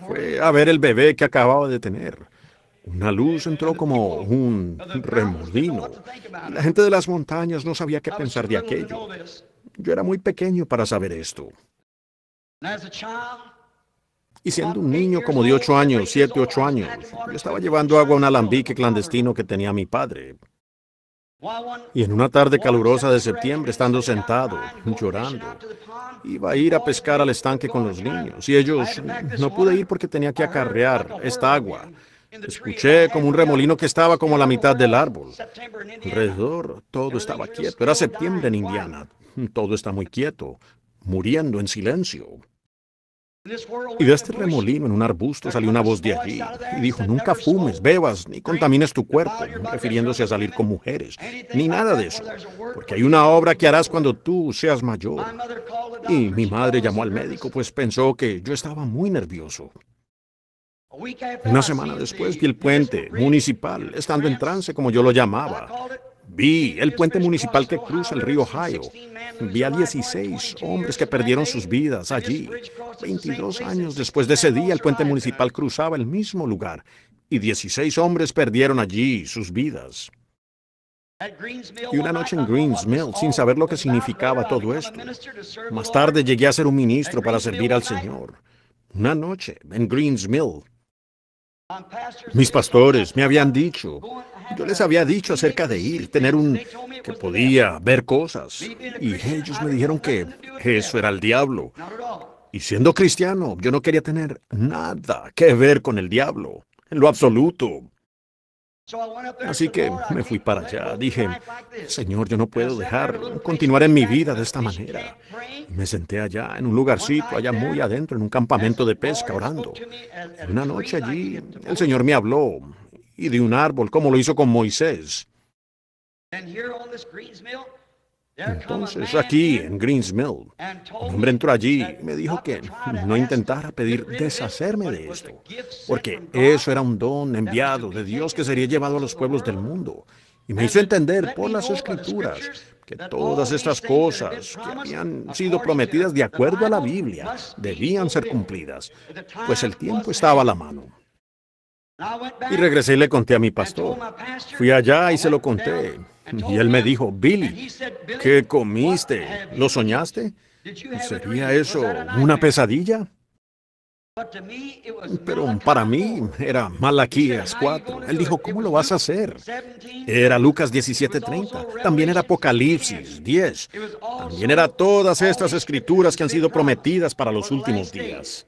fue a ver el bebé que acababa de tener. Una luz entró como un remolino. La gente de las montañas no sabía qué pensar de aquello. Yo era muy pequeño para saber esto. Y siendo un niño como de ocho años, siete, ocho años, yo estaba llevando agua a un alambique clandestino que tenía mi padre. Y en una tarde calurosa de septiembre, estando sentado, llorando, iba a ir a pescar al estanque con los niños. Y ellos, no pude ir porque tenía que acarrear esta agua. Escuché como un remolino que estaba como la mitad del árbol. Alrededor todo estaba quieto. Era septiembre en Indiana. Todo está muy quieto, muriendo en silencio. Y de este remolino en un arbusto salió una voz de allí y dijo, nunca fumes, bebas, ni contamines tu cuerpo, refiriéndose a salir con mujeres, ni nada de eso, porque hay una obra que harás cuando tú seas mayor. Y mi madre llamó al médico, pues pensó que yo estaba muy nervioso. Una semana después vi el puente municipal, estando en trance como yo lo llamaba. Vi el puente municipal que cruza el río Ohio. Vi a 16 hombres que perdieron sus vidas allí. 22 años después de ese día, el puente municipal cruzaba el mismo lugar y 16 hombres perdieron allí sus vidas. Y una noche en Greens Mill, sin saber lo que significaba todo esto. Más tarde llegué a ser un ministro para servir al Señor. Una noche en Greens Mill. Mis pastores me habían dicho, yo les había dicho acerca de ir, tener un... que podía ver cosas. Y ellos me dijeron que eso era el diablo. Y siendo cristiano, yo no quería tener nada que ver con el diablo, en lo absoluto. Así que me fui para allá. Dije, Señor, yo no puedo dejar continuar en mi vida de esta manera. me senté allá, en un lugarcito, allá muy adentro, en un campamento de pesca, orando. una noche allí, el Señor me habló y de un árbol, como lo hizo con Moisés. Entonces aquí, en Greens Mill, un hombre entró allí y me dijo que no intentara pedir deshacerme de esto, porque eso era un don enviado de Dios que sería llevado a los pueblos del mundo. Y me hizo entender por las escrituras que todas estas cosas que habían sido prometidas de acuerdo a la Biblia debían ser cumplidas, pues el tiempo estaba a la mano. Y regresé y le conté a mi pastor. Fui allá y se lo conté. Y él me dijo, Billy, ¿qué comiste? ¿Lo soñaste? ¿Sería eso una pesadilla? Pero para mí era Malaquías 4. Él dijo, ¿cómo lo vas a hacer? Era Lucas 17:30. También era Apocalipsis 10. También era todas estas escrituras que han sido prometidas para los últimos días.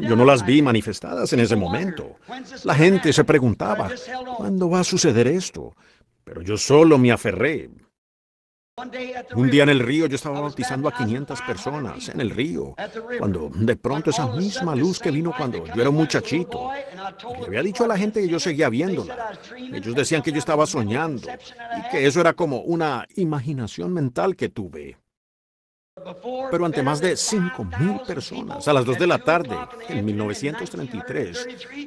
Yo no las vi manifestadas en ese momento. La gente se preguntaba, ¿cuándo va a suceder esto? Pero yo solo me aferré. Un día en el río yo estaba bautizando a 500 personas en el río, cuando de pronto esa misma luz que vino cuando yo era un muchachito, le había dicho a la gente que yo seguía viéndola. Ellos decían que yo estaba soñando y que eso era como una imaginación mental que tuve. Pero ante más de 5.000 personas, a las 2 de la tarde, en 1933,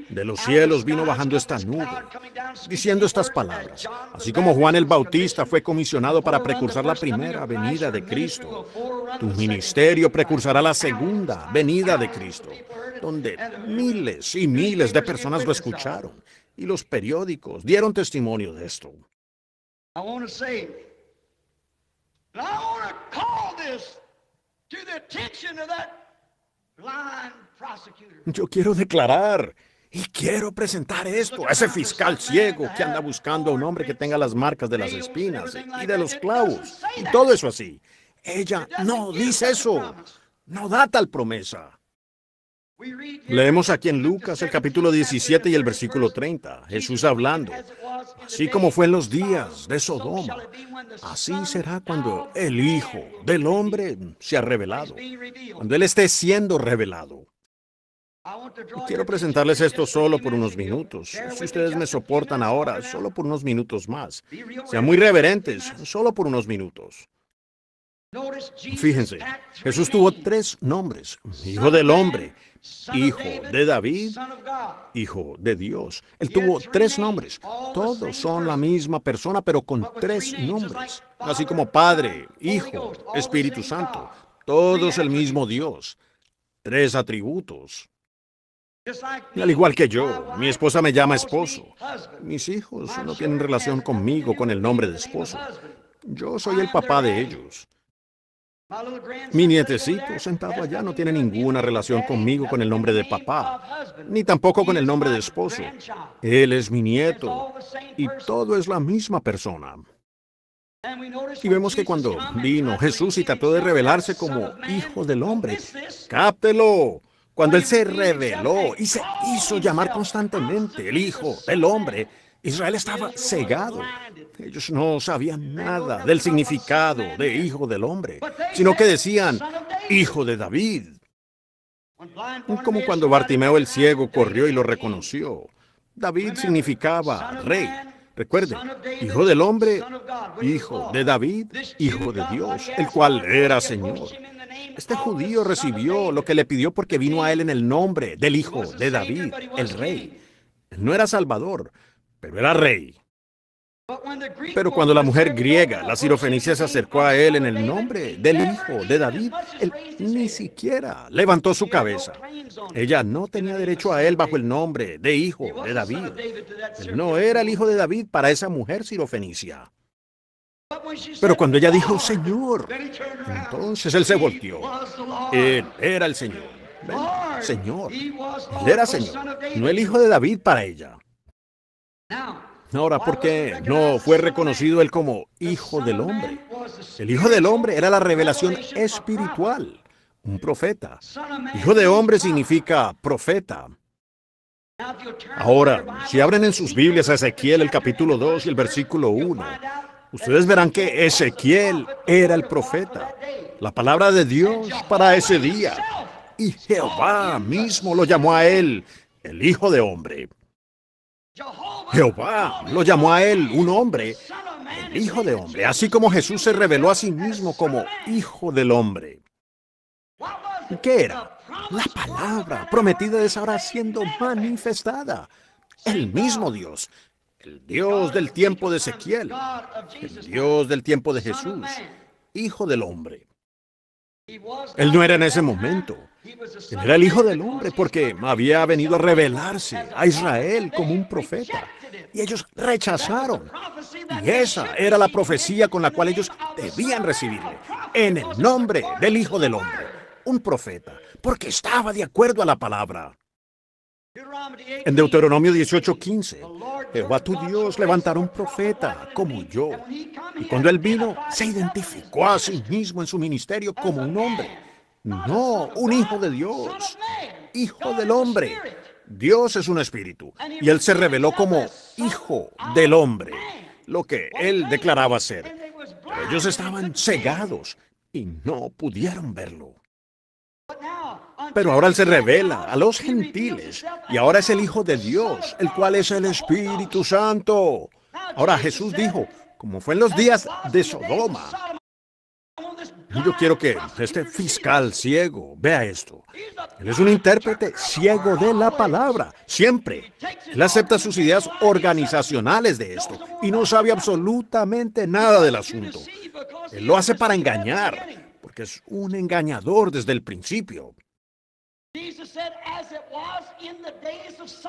de los cielos vino bajando esta nube, diciendo estas palabras. Así como Juan el Bautista fue comisionado para precursar la primera venida de Cristo, tu ministerio precursará la segunda venida de Cristo, donde miles y miles de personas lo escucharon y los periódicos dieron testimonio de esto. Yo quiero declarar y quiero presentar esto a ese fiscal ciego que anda buscando a un hombre que tenga las marcas de las espinas y de los clavos y todo eso así. Ella no dice eso, no da tal promesa. Leemos aquí en Lucas el capítulo 17 y el versículo 30, Jesús hablando, así como fue en los días de Sodoma, así será cuando el Hijo del Hombre se ha revelado, cuando Él esté siendo revelado. Quiero presentarles esto solo por unos minutos. Si ustedes me soportan ahora, solo por unos minutos más. Sean muy reverentes, solo por unos minutos. Fíjense, Jesús tuvo tres nombres, Hijo del Hombre, hijo de David, hijo de Dios. Él tuvo tres nombres. Todos son la misma persona, pero con tres nombres. Así como Padre, Hijo, Espíritu Santo. Todos el mismo Dios. Tres atributos. Al igual que yo, mi esposa me llama esposo. Mis hijos no tienen relación conmigo con el nombre de esposo. Yo soy el papá de ellos. Mi nietecito sentado allá no tiene ninguna relación conmigo con el nombre de papá, ni tampoco con el nombre de esposo. Él es mi nieto y todo es la misma persona. Y vemos que cuando vino Jesús y trató de revelarse como hijo del hombre, cáptelo. Cuando él se reveló y se hizo llamar constantemente el hijo del hombre, Israel estaba cegado, ellos no sabían nada del significado de hijo del hombre, pues sino que decían, hijo de David. Como cuando Bartimeo el ciego corrió y lo reconoció. David significaba rey. recuerde, hijo del hombre, hijo de este David, hijo de Dios, el cual era Señor. Este judío recibió lo que le pidió porque vino a él en el nombre del hijo de David, el rey. No era Salvador, pero era rey. Pero cuando la mujer griega, la sirofenicia, se acercó a él en el nombre del hijo de David, él ni siquiera levantó su cabeza. Ella no tenía derecho a él bajo el nombre de hijo de David. Él no era el hijo de David para esa mujer sirofenicia. Pero cuando ella dijo Señor, entonces él se volteó. Él era el Señor. señor. Él era oh, Señor. No el hijo de David para ella. Ahora, ¿por qué no fue reconocido él como Hijo del Hombre? El Hijo del Hombre era la revelación espiritual, un profeta. Hijo de Hombre significa profeta. Ahora, si abren en sus Biblias a Ezequiel el capítulo 2 y el versículo 1, ustedes verán que Ezequiel era el profeta, la palabra de Dios para ese día. Y Jehová mismo lo llamó a él el Hijo de Hombre. Jehová lo llamó a él un hombre, el hijo de hombre, así como Jesús se reveló a sí mismo como hijo del hombre. ¿Qué era? La palabra prometida es ahora siendo manifestada. El mismo Dios, el Dios del tiempo de Ezequiel, el Dios del tiempo de Jesús, hijo del hombre. Él no era en ese momento era el Hijo del Hombre porque había venido a revelarse a Israel como un profeta. Y ellos rechazaron. Y esa era la profecía con la cual ellos debían recibirle. En el nombre del Hijo del Hombre. Un profeta. Porque estaba de acuerdo a la palabra. En Deuteronomio 18:15, Jehová tu Dios levantará un profeta como yo. Y cuando él vino, se identificó a sí mismo en su ministerio como un hombre no, un hijo de Dios, hijo del hombre. Dios es un espíritu y él se reveló como hijo del hombre, lo que él declaraba ser. ellos estaban cegados y no pudieron verlo. Pero ahora Él se revela a los gentiles y ahora es el Hijo de Dios, el cual es el Espíritu Santo. Ahora Jesús dijo, como fue en los días de Sodoma, y yo quiero que este fiscal ciego vea esto. Él es un intérprete ciego de la palabra, siempre. Él acepta sus ideas organizacionales de esto y no sabe absolutamente nada del asunto. Él lo hace para engañar, porque es un engañador desde el principio.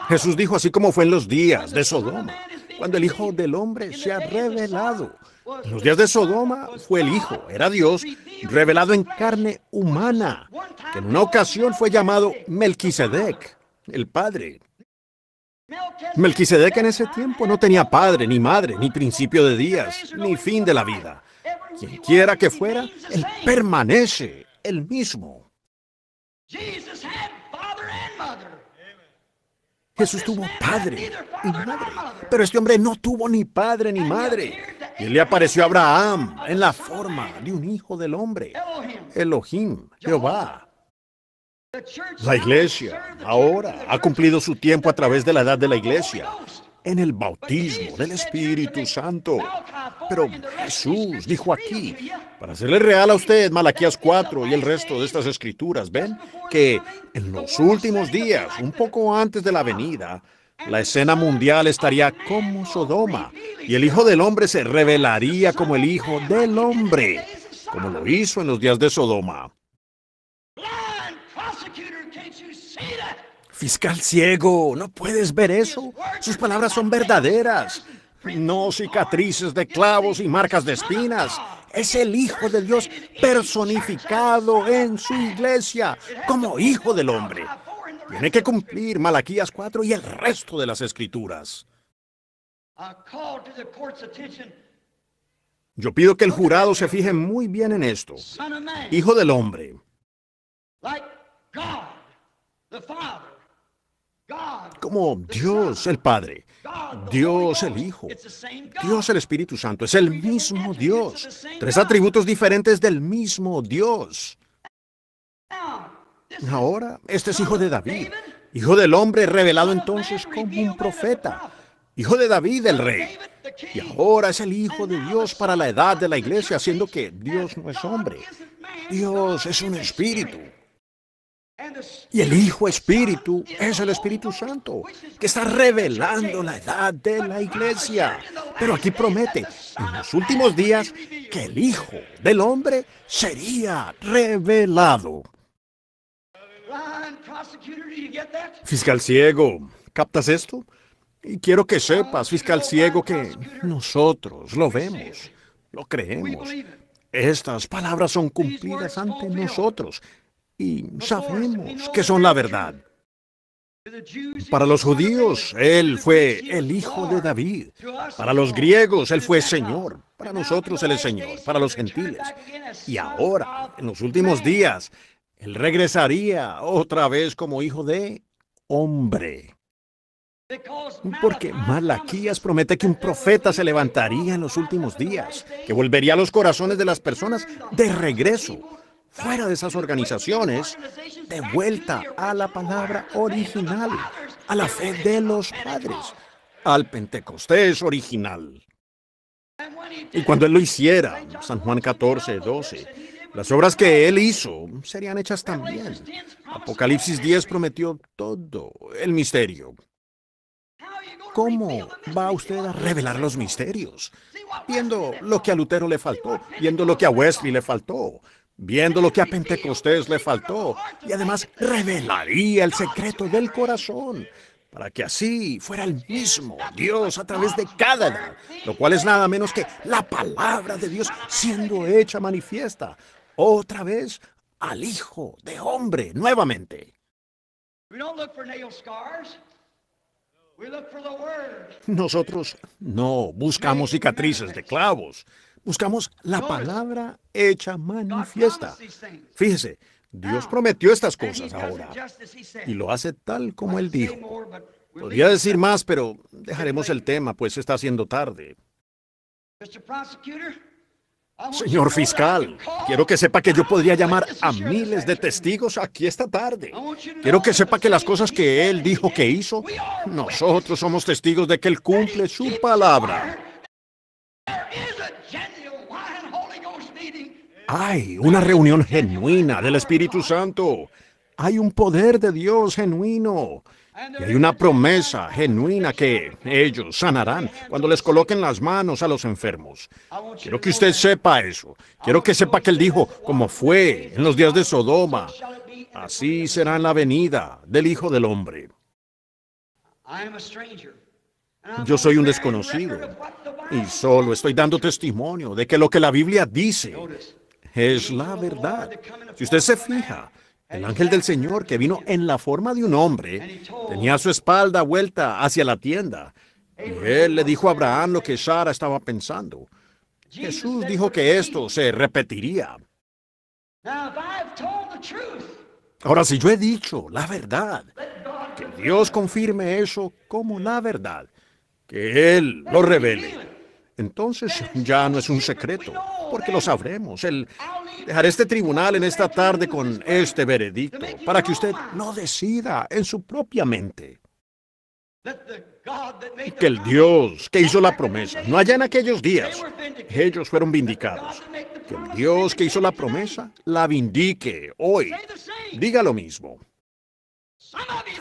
Jesús dijo así como fue en los días de Sodoma, cuando el Hijo del Hombre se ha revelado. En los días de Sodoma fue el Hijo, era Dios, revelado en carne humana, que en una ocasión fue llamado Melquisedec, el Padre. Melquisedec en ese tiempo no tenía padre, ni madre, ni principio de días, ni fin de la vida. Quien quiera que fuera, él permanece el mismo. Jesús tuvo padre y madre, pero este hombre no tuvo ni padre ni madre. Y él le apareció a Abraham en la forma de un hijo del hombre, Elohim, Jehová. La iglesia ahora ha cumplido su tiempo a través de la edad de la iglesia en el bautismo pues del Espíritu Santo. Pero Jesús dijo aquí, para hacerle real a usted Malaquías 4 y el resto de estas escrituras, ven que en los últimos días, un poco antes de la venida, la escena mundial estaría como Sodoma y el Hijo del Hombre se revelaría como el Hijo del Hombre, como lo hizo en los días de Sodoma. Fiscal ciego, no puedes ver eso. Sus palabras son verdaderas. No cicatrices de clavos y marcas de espinas. Es el Hijo de Dios personificado en su iglesia como Hijo del Hombre. Tiene que cumplir Malaquías 4 y el resto de las escrituras. Yo pido que el jurado se fije muy bien en esto. Hijo del hombre como Dios el Padre, Dios el Hijo, Dios el Espíritu Santo. Es el mismo Dios. Tres atributos diferentes del mismo Dios. Ahora, este es hijo de David, hijo del hombre revelado entonces como un profeta, hijo de David el rey. Y ahora es el hijo de Dios para la edad de la iglesia, siendo que Dios no es hombre. Dios es un espíritu. Y el Hijo Espíritu es el Espíritu Santo, que está revelando la edad de la iglesia. Pero aquí promete, en los últimos días, que el Hijo del Hombre sería revelado. Fiscal ciego, ¿captas esto? Y quiero que sepas, fiscal ciego, que nosotros lo vemos, lo creemos. Estas palabras son cumplidas ante nosotros y sabemos que son la verdad. Para los judíos, Él fue el Hijo de David. Para los griegos, Él fue Señor. Para nosotros, Él es Señor. Para los gentiles. Y ahora, en los últimos días, Él regresaría otra vez como Hijo de Hombre. Mm, porque Malaquías promete que un profeta se levantaría en los últimos días, que volvería a los corazones de las personas de regreso fuera de esas organizaciones, de vuelta a la palabra original, a la fe de los padres, al Pentecostés original. Y cuando él lo hiciera, San Juan 14, 12, las obras que él hizo serían hechas también. Apocalipsis 10 prometió todo el misterio. ¿Cómo va usted a revelar los misterios? Viendo lo que a Lutero le faltó, viendo lo que a Wesley le faltó, viendo lo que a Pentecostés le faltó, y además revelaría el secreto del corazón, para que así fuera el mismo Dios a través de cada lo cual es nada menos que la palabra de Dios siendo hecha manifiesta, otra vez al Hijo de Hombre, nuevamente. Nosotros no buscamos cicatrices de clavos, Buscamos la palabra hecha manifiesta. Fíjese, Dios prometió estas cosas ahora y lo hace tal como Él dijo. Podría decir más, pero dejaremos el tema, pues está haciendo tarde. Señor fiscal, quiero que sepa que yo podría llamar a miles de testigos aquí esta tarde. Quiero que sepa que las cosas que él dijo que hizo, nosotros somos testigos de que él cumple su palabra. Hay una reunión genuina del Espíritu Santo. Hay un poder de Dios genuino. Y hay una promesa genuina que ellos sanarán cuando les coloquen las manos a los enfermos. Quiero que usted sepa eso. Quiero que sepa que él dijo, como fue en los días de Sodoma, así será la venida del Hijo del Hombre. Yo soy un desconocido y solo estoy dando testimonio de que lo que la Biblia dice es la verdad. Si usted se fija, el ángel del Señor que vino en la forma de un hombre tenía su espalda vuelta hacia la tienda. Y él le dijo a Abraham lo que Sara estaba pensando. Jesús dijo que esto se repetiría. Ahora, si yo he dicho la verdad, que Dios confirme eso como la verdad, que Él lo revele, entonces ya no es un secreto porque lo sabremos. El dejar este tribunal en esta tarde con este veredicto para que usted no decida en su propia mente. Y que el Dios que hizo la promesa, no allá en aquellos días, ellos fueron vindicados. Que el Dios que hizo la promesa la vindique hoy. Diga lo mismo.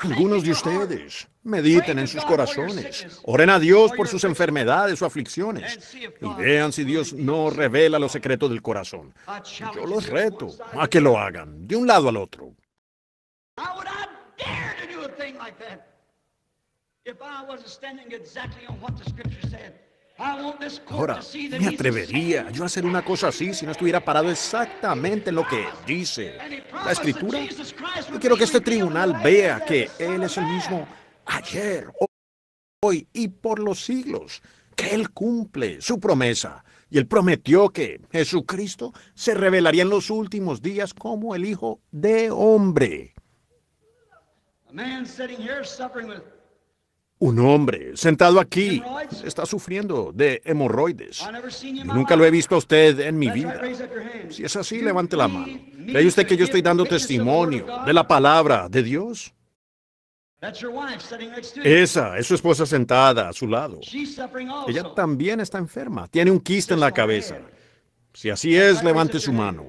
Algunos de ustedes mediten en sus corazones, oren a Dios por sus enfermedades o aflicciones y vean si Dios no revela los secretos del corazón. Yo los reto a que lo hagan, de un lado al otro. Ahora, me atrevería yo a hacer una cosa así si no estuviera parado exactamente en lo que dice la escritura. Yo quiero que este tribunal vea que Él es el mismo ayer, hoy y por los siglos, que Él cumple su promesa. Y Él prometió que Jesucristo se revelaría en los últimos días como el Hijo de Hombre. Un hombre sentado aquí está sufriendo de hemorroides. nunca lo he visto a usted en mi vida. Si es así, levante la mano. ¿Cree usted que yo estoy dando testimonio de la palabra de Dios? Esa es su esposa sentada a su lado. Ella también está enferma. Tiene un quiste en la cabeza. Si así es, levante su mano.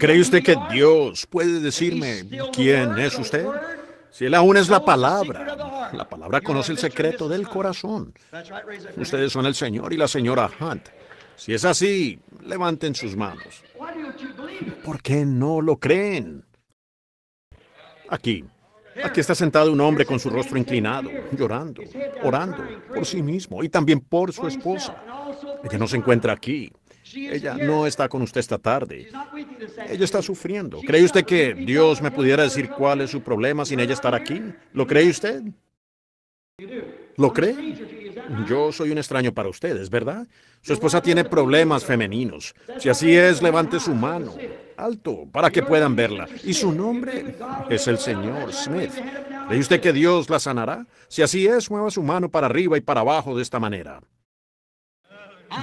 ¿Cree usted que Dios puede decirme quién es usted? Si él aún es la palabra, la palabra conoce el secreto del corazón. Ustedes son el señor y la señora Hunt. Si es así, levanten sus manos. ¿Por qué no lo creen? Aquí, Aquí está sentado un hombre con su rostro inclinado, llorando, orando por sí mismo y también por su esposa. que no se encuentra aquí. Ella no está con usted esta tarde. Ella está sufriendo. ¿Cree usted que Dios me pudiera decir cuál es su problema sin ella estar aquí? ¿Lo cree usted? ¿Lo cree? Yo soy un extraño para ustedes, ¿verdad? Su esposa tiene problemas femeninos. Si así es, levante su mano. Alto, para que puedan verla. Y su nombre es el señor Smith. ¿Cree usted que Dios la sanará? Si así es, mueva su mano para arriba y para abajo de esta manera.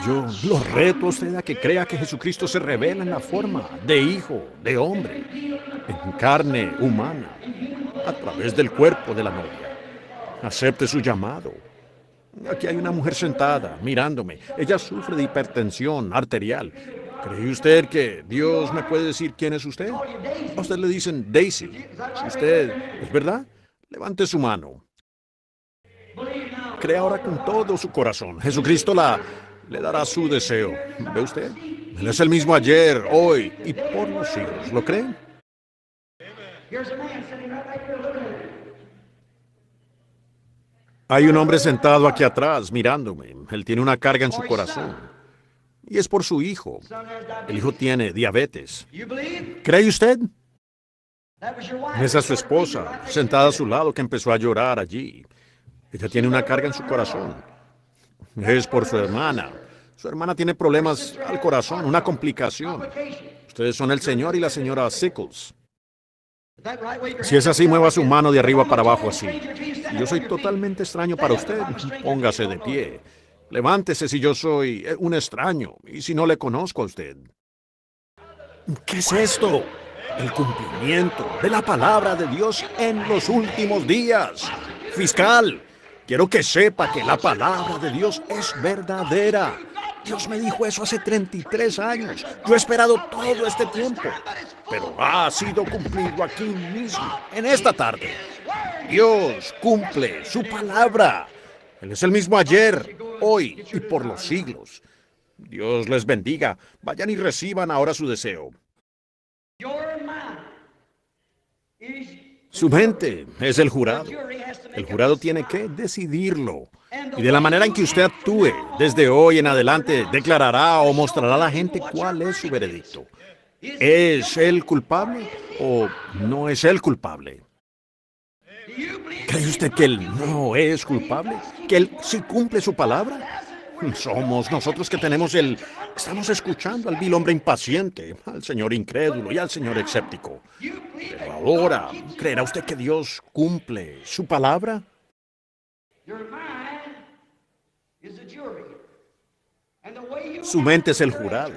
Yo lo reto a usted a que crea que Jesucristo se revela en la forma de hijo, de hombre, en carne humana, a través del cuerpo de la novia. Acepte su llamado. Aquí hay una mujer sentada, mirándome. Ella sufre de hipertensión arterial. ¿Cree usted que Dios me puede decir quién es usted? A usted le dicen Daisy. Si usted es verdad, levante su mano. Crea ahora con todo su corazón. Jesucristo la le dará su deseo. ¿Ve usted? Él es el mismo ayer, hoy y por los siglos. ¿Lo creen? Hay un hombre sentado aquí atrás mirándome. Él tiene una carga en su corazón. Y es por su hijo. El hijo tiene diabetes. ¿Cree usted? Esa es su esposa, sentada a su lado, que empezó a llorar allí. Ella tiene una carga en su corazón. Es por su hermana. Su hermana tiene problemas al corazón, una complicación. Ustedes son el señor y la señora Sickles. Si es así, mueva su mano de arriba para abajo así. yo soy totalmente extraño para usted, póngase de pie. Levántese si yo soy eh, un extraño y si no le conozco a usted. ¿Qué es esto? El cumplimiento de la palabra de Dios en los últimos días. Fiscal, Quiero que sepa que la palabra de Dios es verdadera. Dios me dijo eso hace 33 años. Yo he esperado todo este tiempo. Pero ha sido cumplido aquí mismo, en esta tarde. Dios cumple su palabra. Él es el mismo ayer, hoy y por los siglos. Dios les bendiga. Vayan y reciban ahora su deseo. su gente es el jurado. El jurado tiene que decidirlo. Y de la manera en que usted actúe, desde hoy en adelante, declarará o mostrará a la gente cuál es su veredicto. ¿Es él culpable o no es él culpable? ¿Cree usted que él no es culpable? ¿Que él sí cumple su palabra? Somos nosotros que tenemos el... Estamos escuchando al vil hombre impaciente, al señor incrédulo y al señor escéptico. Pero ahora, ¿creerá usted que Dios cumple su palabra? Su mente es el jurado.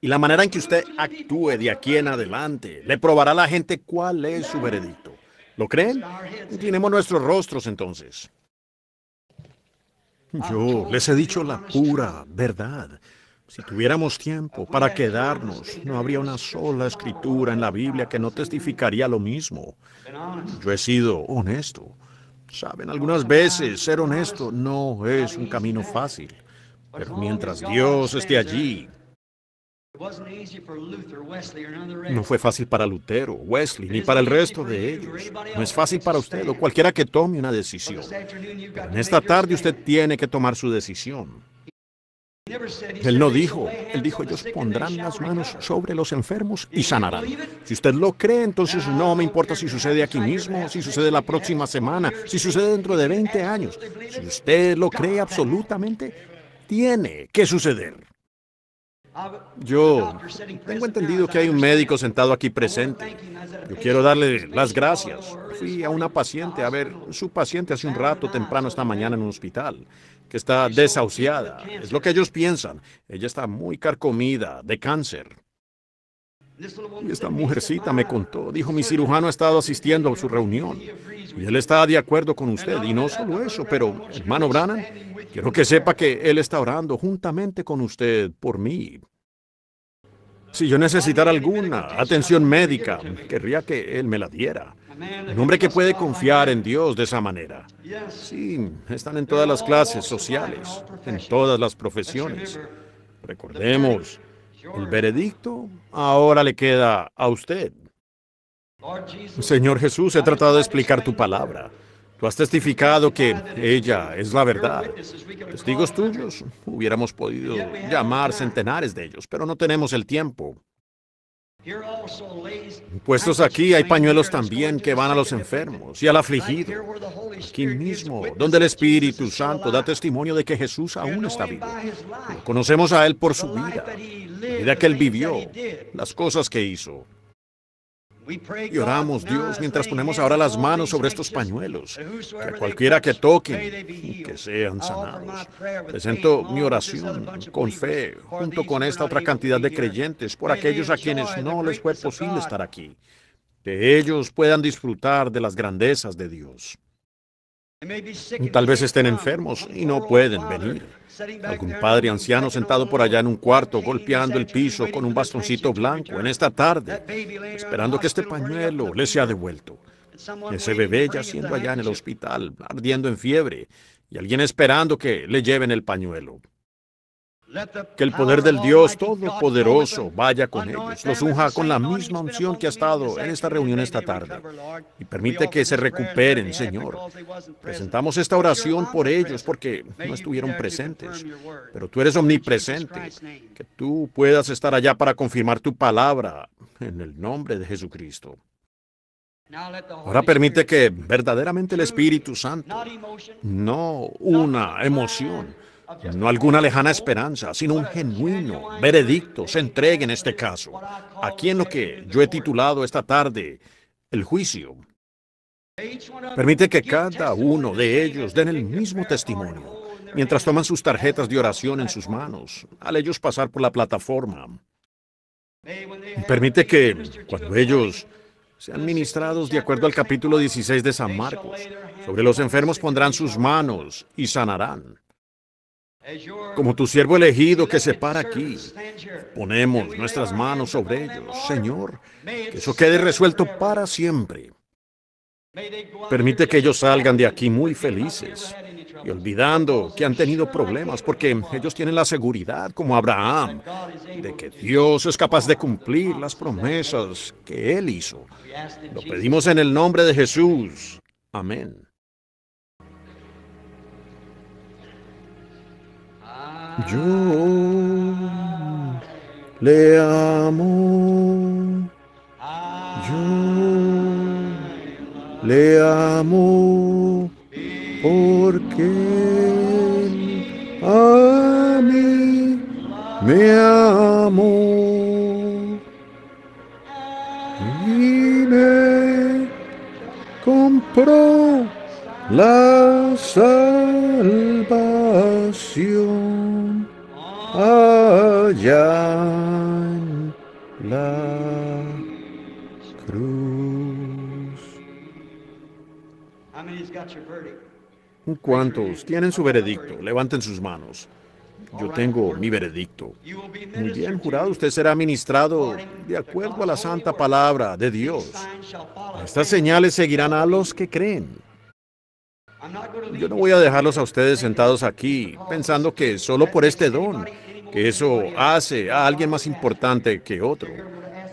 Y la manera en que usted actúe de aquí en adelante le probará a la gente cuál es su veredicto. ¿Lo creen? Tenemos nuestros rostros entonces. Yo les he dicho la pura verdad. Si tuviéramos tiempo para quedarnos, no habría una sola escritura en la Biblia que no testificaría lo mismo. Yo he sido honesto. Saben, algunas veces ser honesto no es un camino fácil, pero mientras Dios esté allí, no fue fácil para Lutero, Wesley, ni para el resto de ellos. No es fácil para usted o cualquiera que tome una decisión. en esta tarde usted tiene que tomar su decisión. Él no dijo, él dijo, ellos pondrán las manos sobre los enfermos y sanarán. Si usted lo cree, entonces no me importa si sucede aquí mismo, si sucede la próxima semana, si sucede dentro de 20 años. Si usted lo cree absolutamente, tiene que suceder. Yo tengo entendido que hay un médico sentado aquí presente. Yo quiero darle las gracias. Fui a una paciente a ver su paciente hace un rato temprano esta mañana en un hospital, que está desahuciada. Es lo que ellos piensan. Ella está muy carcomida, de cáncer. Y esta mujercita me contó, dijo, mi cirujano ha estado asistiendo a su reunión. Y él está de acuerdo con usted. Y no solo eso, pero hermano Branham, quiero que sepa que él está orando juntamente con usted por mí. Si yo necesitara alguna atención médica, querría que él me la diera. Un hombre que puede confiar en Dios de esa manera. Sí, están en todas las clases sociales, en todas las profesiones. Recordemos, el veredicto ahora le queda a usted. Señor Jesús, he tratado de explicar tu palabra. Tú has testificado que ella es la verdad. Testigos tuyos, hubiéramos podido llamar centenares de ellos, pero no tenemos el tiempo. Puestos aquí hay pañuelos también que van a los enfermos y al afligido. Aquí mismo, donde el Espíritu Santo da testimonio de que Jesús aún está vivo. conocemos a Él por su vida, la de que Él vivió, las cosas que hizo. Y oramos, Dios, mientras ponemos ahora las manos sobre estos pañuelos, que cualquiera que toque, que sean sanados. Presento mi oración con fe, junto con esta otra cantidad de creyentes, por aquellos a quienes no les fue posible estar aquí. Que ellos puedan disfrutar de las grandezas de Dios. Tal vez estén enfermos y no pueden venir. Algún padre anciano sentado por allá en un cuarto golpeando el piso con un bastoncito blanco en esta tarde, esperando que este pañuelo le sea devuelto. Ese bebé siendo allá en el hospital, ardiendo en fiebre, y alguien esperando que le lleven el pañuelo. Que el poder del Dios Todopoderoso vaya con ellos, los unja con la misma unción que ha estado en esta reunión esta tarde. Y permite que se recuperen, Señor. Presentamos esta oración por ellos porque no estuvieron presentes. Pero tú eres omnipresente. Que tú puedas estar allá para confirmar tu palabra en el nombre de Jesucristo. Ahora permite que verdaderamente el Espíritu Santo, no una emoción, no alguna lejana esperanza, sino un genuino veredicto se entregue en este caso, aquí en lo que yo he titulado esta tarde el juicio. Permite que cada uno de ellos den el mismo testimonio, mientras toman sus tarjetas de oración en sus manos, al ellos pasar por la plataforma. Permite que, cuando ellos sean ministrados de acuerdo al capítulo 16 de San Marcos, sobre los enfermos pondrán sus manos y sanarán. Como tu siervo elegido que se para aquí, ponemos nuestras manos sobre ellos, Señor, que eso quede resuelto para siempre. Permite que ellos salgan de aquí muy felices y olvidando que han tenido problemas, porque ellos tienen la seguridad, como Abraham, de que Dios es capaz de cumplir las promesas que Él hizo. Lo pedimos en el nombre de Jesús. Amén. Yo le amo. Yo le amo porque a mí me amo y me compró la salvación allá en la cruz. ¿Cuántos tienen su veredicto? Levanten sus manos. Yo tengo mi veredicto. Muy bien, jurado, usted será ministrado de acuerdo a la santa palabra de Dios. Estas señales seguirán a los que creen. Yo no voy a dejarlos a ustedes sentados aquí pensando que solo por este don que eso hace a alguien más importante que otro.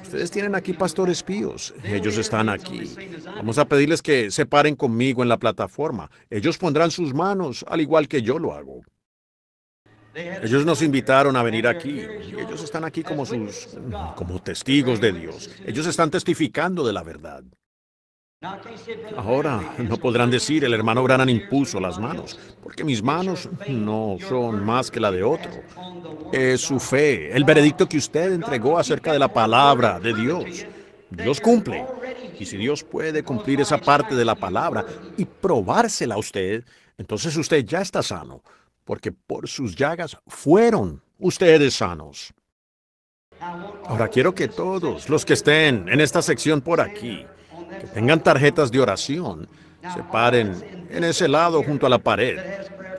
Ustedes tienen aquí pastores píos, ellos están aquí. Vamos a pedirles que se paren conmigo en la plataforma. Ellos pondrán sus manos, al igual que yo lo hago. Ellos nos invitaron a venir aquí. Ellos están aquí como sus como testigos de Dios. Ellos están testificando de la verdad. Ahora no podrán decir el hermano Branham impuso las manos, porque mis manos no son más que la de otro. Es su fe, el veredicto que usted entregó acerca de la palabra de Dios. Dios cumple. Y si Dios puede cumplir esa parte de la palabra y probársela a usted, entonces usted ya está sano, porque por sus llagas fueron ustedes sanos. Ahora quiero que todos los que estén en esta sección por aquí, tengan tarjetas de oración, se paren en ese lado junto a la pared.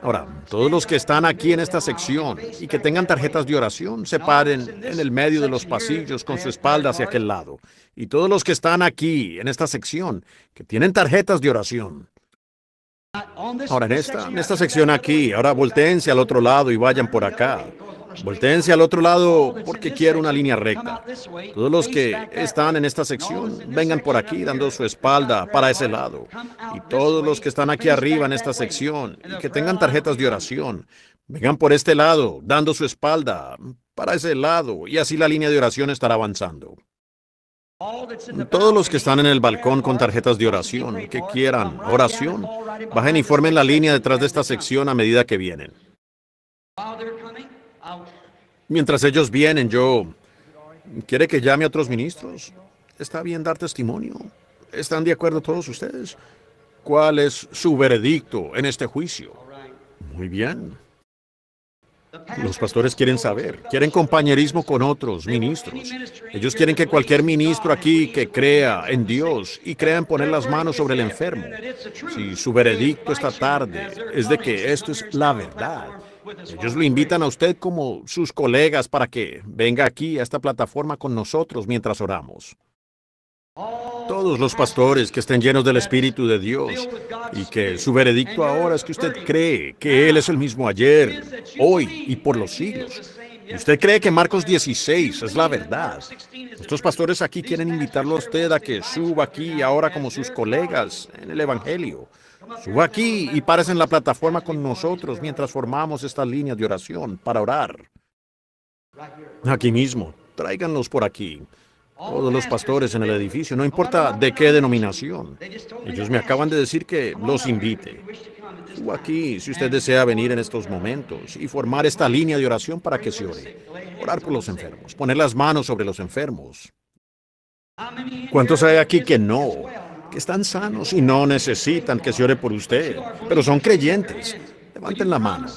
Ahora, todos los que están aquí en esta sección y que tengan tarjetas de oración, se paren en el medio de los pasillos con su espalda hacia aquel lado. Y todos los que están aquí en esta sección, que tienen tarjetas de oración. Ahora, en esta, en esta sección aquí, ahora volteense al otro lado y vayan por acá. Voltéense al otro lado porque quiero una línea recta. Todos los que están en esta sección, vengan por aquí dando su espalda para ese lado. Y todos los que están aquí arriba en esta sección y que tengan tarjetas de oración, vengan por este lado dando su espalda para ese lado. Y así la línea de oración estará avanzando. Todos los que están en el balcón con tarjetas de oración, que quieran oración, bajen y formen la línea detrás de esta sección a medida que vienen. Mientras ellos vienen, yo... ¿Quiere que llame a otros ministros? Está bien dar testimonio. ¿Están de acuerdo todos ustedes? ¿Cuál es su veredicto en este juicio? Muy bien. Los pastores quieren saber, quieren compañerismo con otros ministros. Ellos quieren que cualquier ministro aquí que crea en Dios y crea en poner las manos sobre el enfermo, si su veredicto esta tarde es de que esto es la verdad, ellos lo invitan a usted como sus colegas para que venga aquí a esta plataforma con nosotros mientras oramos. Todos los pastores que estén llenos del Espíritu de Dios y que su veredicto ahora es que usted cree que Él es el mismo ayer, hoy y por los siglos. ¿Usted cree que Marcos 16 es la verdad? Estos pastores aquí quieren invitarlo a usted a que suba aquí ahora como sus colegas en el Evangelio. Suba aquí y párese en la plataforma con nosotros mientras formamos esta línea de oración para orar. Aquí mismo, tráiganlos por aquí. Todos los pastores en el edificio, no importa de qué denominación. Ellos me acaban de decir que los invite. Suba aquí si usted desea venir en estos momentos y formar esta línea de oración para que se ore. Orar por los enfermos, poner las manos sobre los enfermos. ¿Cuántos hay aquí que no? que están sanos y no necesitan que se ore por usted, pero son creyentes. Levanten la mano.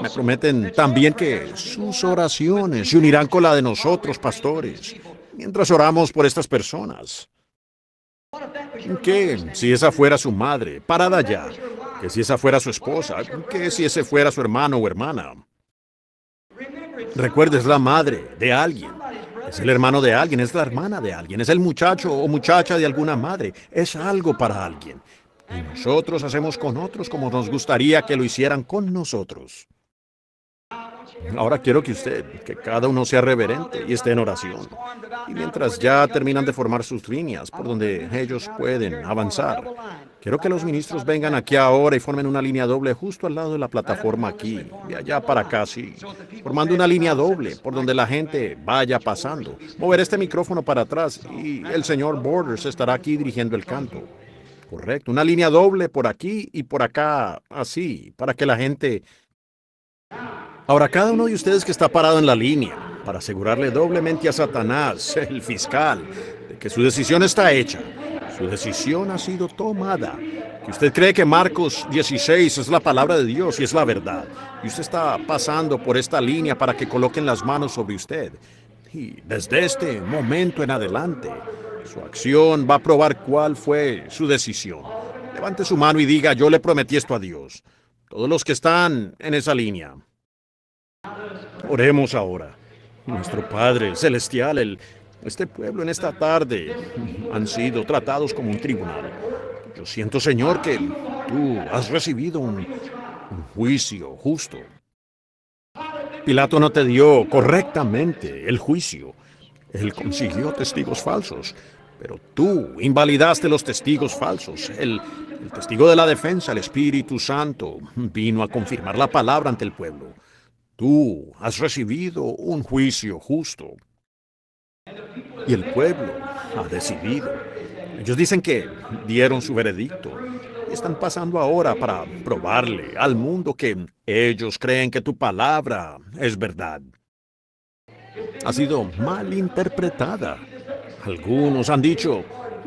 Me prometen también que sus oraciones se unirán con la de nosotros, pastores, mientras oramos por estas personas. ¿Qué si esa fuera su madre, parada ya. Que si esa fuera su esposa, ¿Qué si ese fuera su hermano o hermana. Recuerdes la madre de alguien. Es el hermano de alguien, es la hermana de alguien, es el muchacho o muchacha de alguna madre, es algo para alguien. Y nosotros hacemos con otros como nos gustaría que lo hicieran con nosotros. Ahora quiero que usted, que cada uno sea reverente y esté en oración. Y mientras ya terminan de formar sus líneas por donde ellos pueden avanzar, Quiero que los ministros vengan aquí ahora y formen una línea doble justo al lado de la plataforma aquí, de allá para acá, sí. Formando una línea doble por donde la gente vaya pasando. Mover este micrófono para atrás y el señor Borders estará aquí dirigiendo el canto. Correcto, una línea doble por aquí y por acá, así, para que la gente... Ahora, cada uno de ustedes que está parado en la línea, para asegurarle doblemente a Satanás, el fiscal, de que su decisión está hecha su decisión ha sido tomada. usted cree que Marcos 16 es la palabra de Dios y es la verdad. Y usted está pasando por esta línea para que coloquen las manos sobre usted. Y desde este momento en adelante, su acción va a probar cuál fue su decisión. Levante su mano y diga, yo le prometí esto a Dios. Todos los que están en esa línea. Oremos ahora. Nuestro Padre Celestial, el este pueblo en esta tarde han sido tratados como un tribunal. Yo siento, Señor, que tú has recibido un, juicio justo. Pilato no te dio correctamente el juicio. Él consiguió testigos falsos, pero tú invalidaste los testigos falsos. el testigo de la defensa, el Espíritu Santo, vino a confirmar la palabra ante el pueblo. Tú has recibido un juicio justo. Y el pueblo ha decidido. Ellos dicen que dieron su veredicto. están pasando ahora para probarle al mundo que ellos creen que tu palabra es verdad. Ha sido mal interpretada. Algunos han dicho,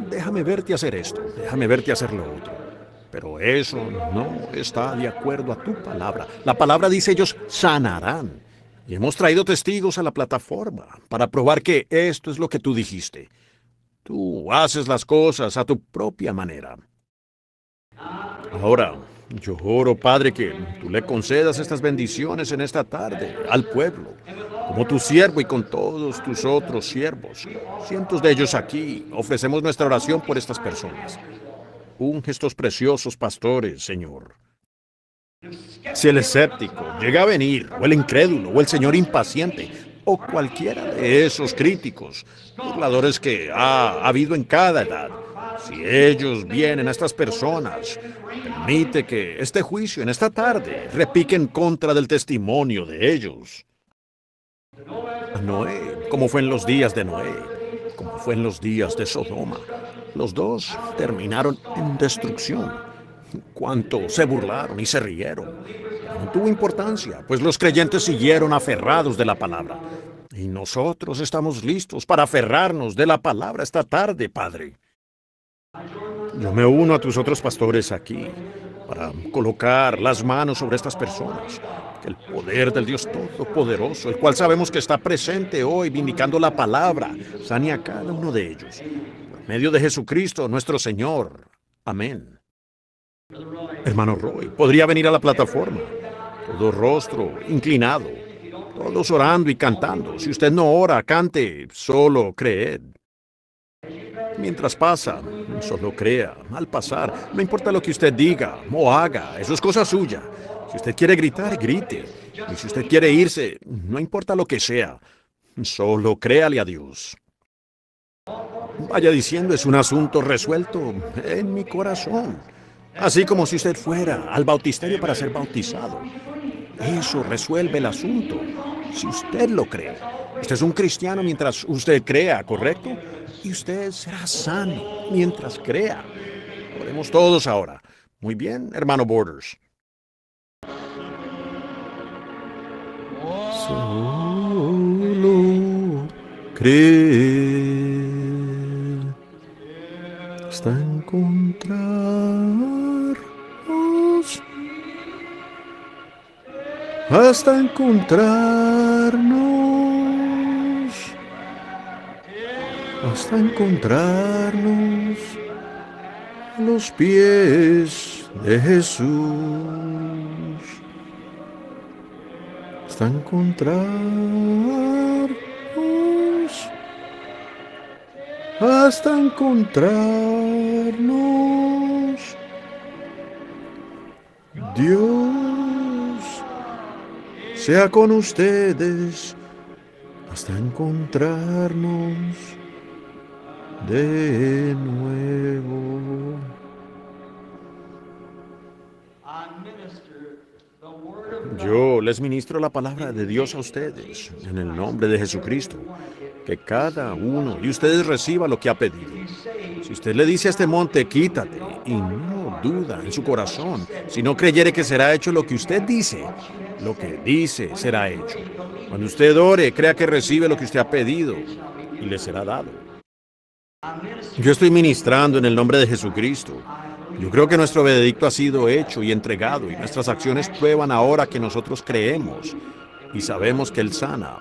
déjame verte hacer esto, déjame verte hacer lo otro. Pero eso no está de acuerdo a tu palabra. La palabra dice ellos sanarán. Y hemos traído testigos a la plataforma para probar que esto es lo que tú dijiste. Tú haces las cosas a tu propia manera. Ahora, yo oro, Padre, que tú le concedas estas bendiciones en esta tarde al pueblo, como tu siervo y con todos tus otros siervos. Cientos de ellos aquí ofrecemos nuestra oración por estas personas. Unge estos preciosos pastores, Señor. Si el escéptico llega a venir, o el incrédulo, o el señor impaciente, o cualquiera de esos críticos, burladores que ha habido en cada edad, si ellos vienen a estas personas, permite que este juicio en esta tarde repique en contra del testimonio de ellos. Noé, como fue en los días de Noé, como fue en los días de Sodoma, los dos terminaron en destrucción cuánto se burlaron y se rieron. No tuvo importancia, pues los creyentes siguieron aferrados de la palabra. Y nosotros estamos listos para aferrarnos de la palabra esta tarde, Padre. Yo me uno a tus otros pastores aquí para colocar las manos sobre estas personas. Que el poder del Dios Todopoderoso, el cual sabemos que está presente hoy vindicando la palabra, sane a cada uno de ellos. Por medio de Jesucristo, nuestro Señor. Amén. Hermano Roy, podría venir a la plataforma, todo rostro, inclinado, todos orando y cantando. Si usted no ora, cante, solo creed. Mientras pasa, solo crea. Al pasar, no importa lo que usted diga o haga, eso es cosa suya. Si usted quiere gritar, grite. Y si usted quiere irse, no importa lo que sea, solo créale a Dios. Vaya diciendo, es un asunto resuelto en mi corazón. Así como si usted fuera al bautisterio para ser bautizado. Eso resuelve el asunto, si usted lo cree. Usted es un cristiano mientras usted crea, ¿correcto? Y usted será sano mientras crea. Podemos todos ahora. Muy bien, hermano Borders. Solo hasta encontrarnos, hasta encontrarnos, hasta encontrarnos los pies de Jesús, hasta encontrarnos hasta encontrarnos Dios sea con ustedes hasta encontrarnos de nuevo. Yo les ministro la palabra de Dios a ustedes, en el nombre de Jesucristo, que cada uno de ustedes reciba lo que ha pedido. Si usted le dice a este monte, quítate, y no duda en su corazón, si no creyere que será hecho lo que usted dice, lo que dice será hecho. Cuando usted ore, crea que recibe lo que usted ha pedido y le será dado. Yo estoy ministrando en el nombre de Jesucristo. Yo creo que nuestro veredicto ha sido hecho y entregado y nuestras acciones prueban ahora que nosotros creemos y sabemos que Él sana.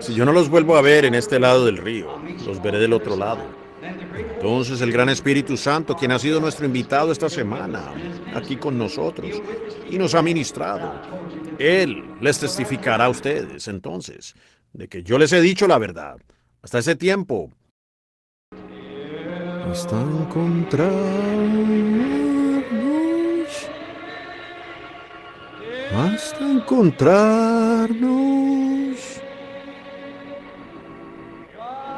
Si yo no los vuelvo a ver en este lado del río, los veré del otro lado. Entonces el gran Espíritu Santo, quien ha sido nuestro invitado esta semana, aquí con nosotros, y nos ha ministrado, Él les testificará a ustedes entonces de que yo les he dicho la verdad. Hasta ese tiempo. Hasta encontrarnos. Hasta encontrarnos.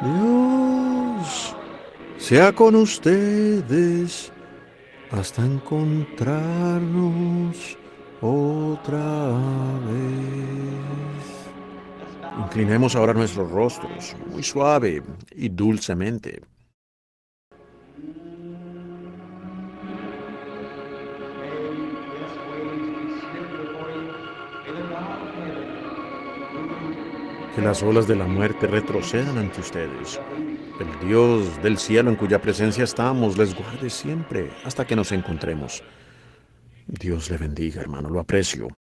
Dios sea con ustedes hasta encontrarnos otra vez. Inclinemos ahora nuestros rostros, muy suave y dulcemente. Que las olas de la muerte retrocedan ante ustedes el Dios del cielo en cuya presencia estamos les guarde siempre hasta que nos encontremos. Dios le bendiga, hermano, lo aprecio.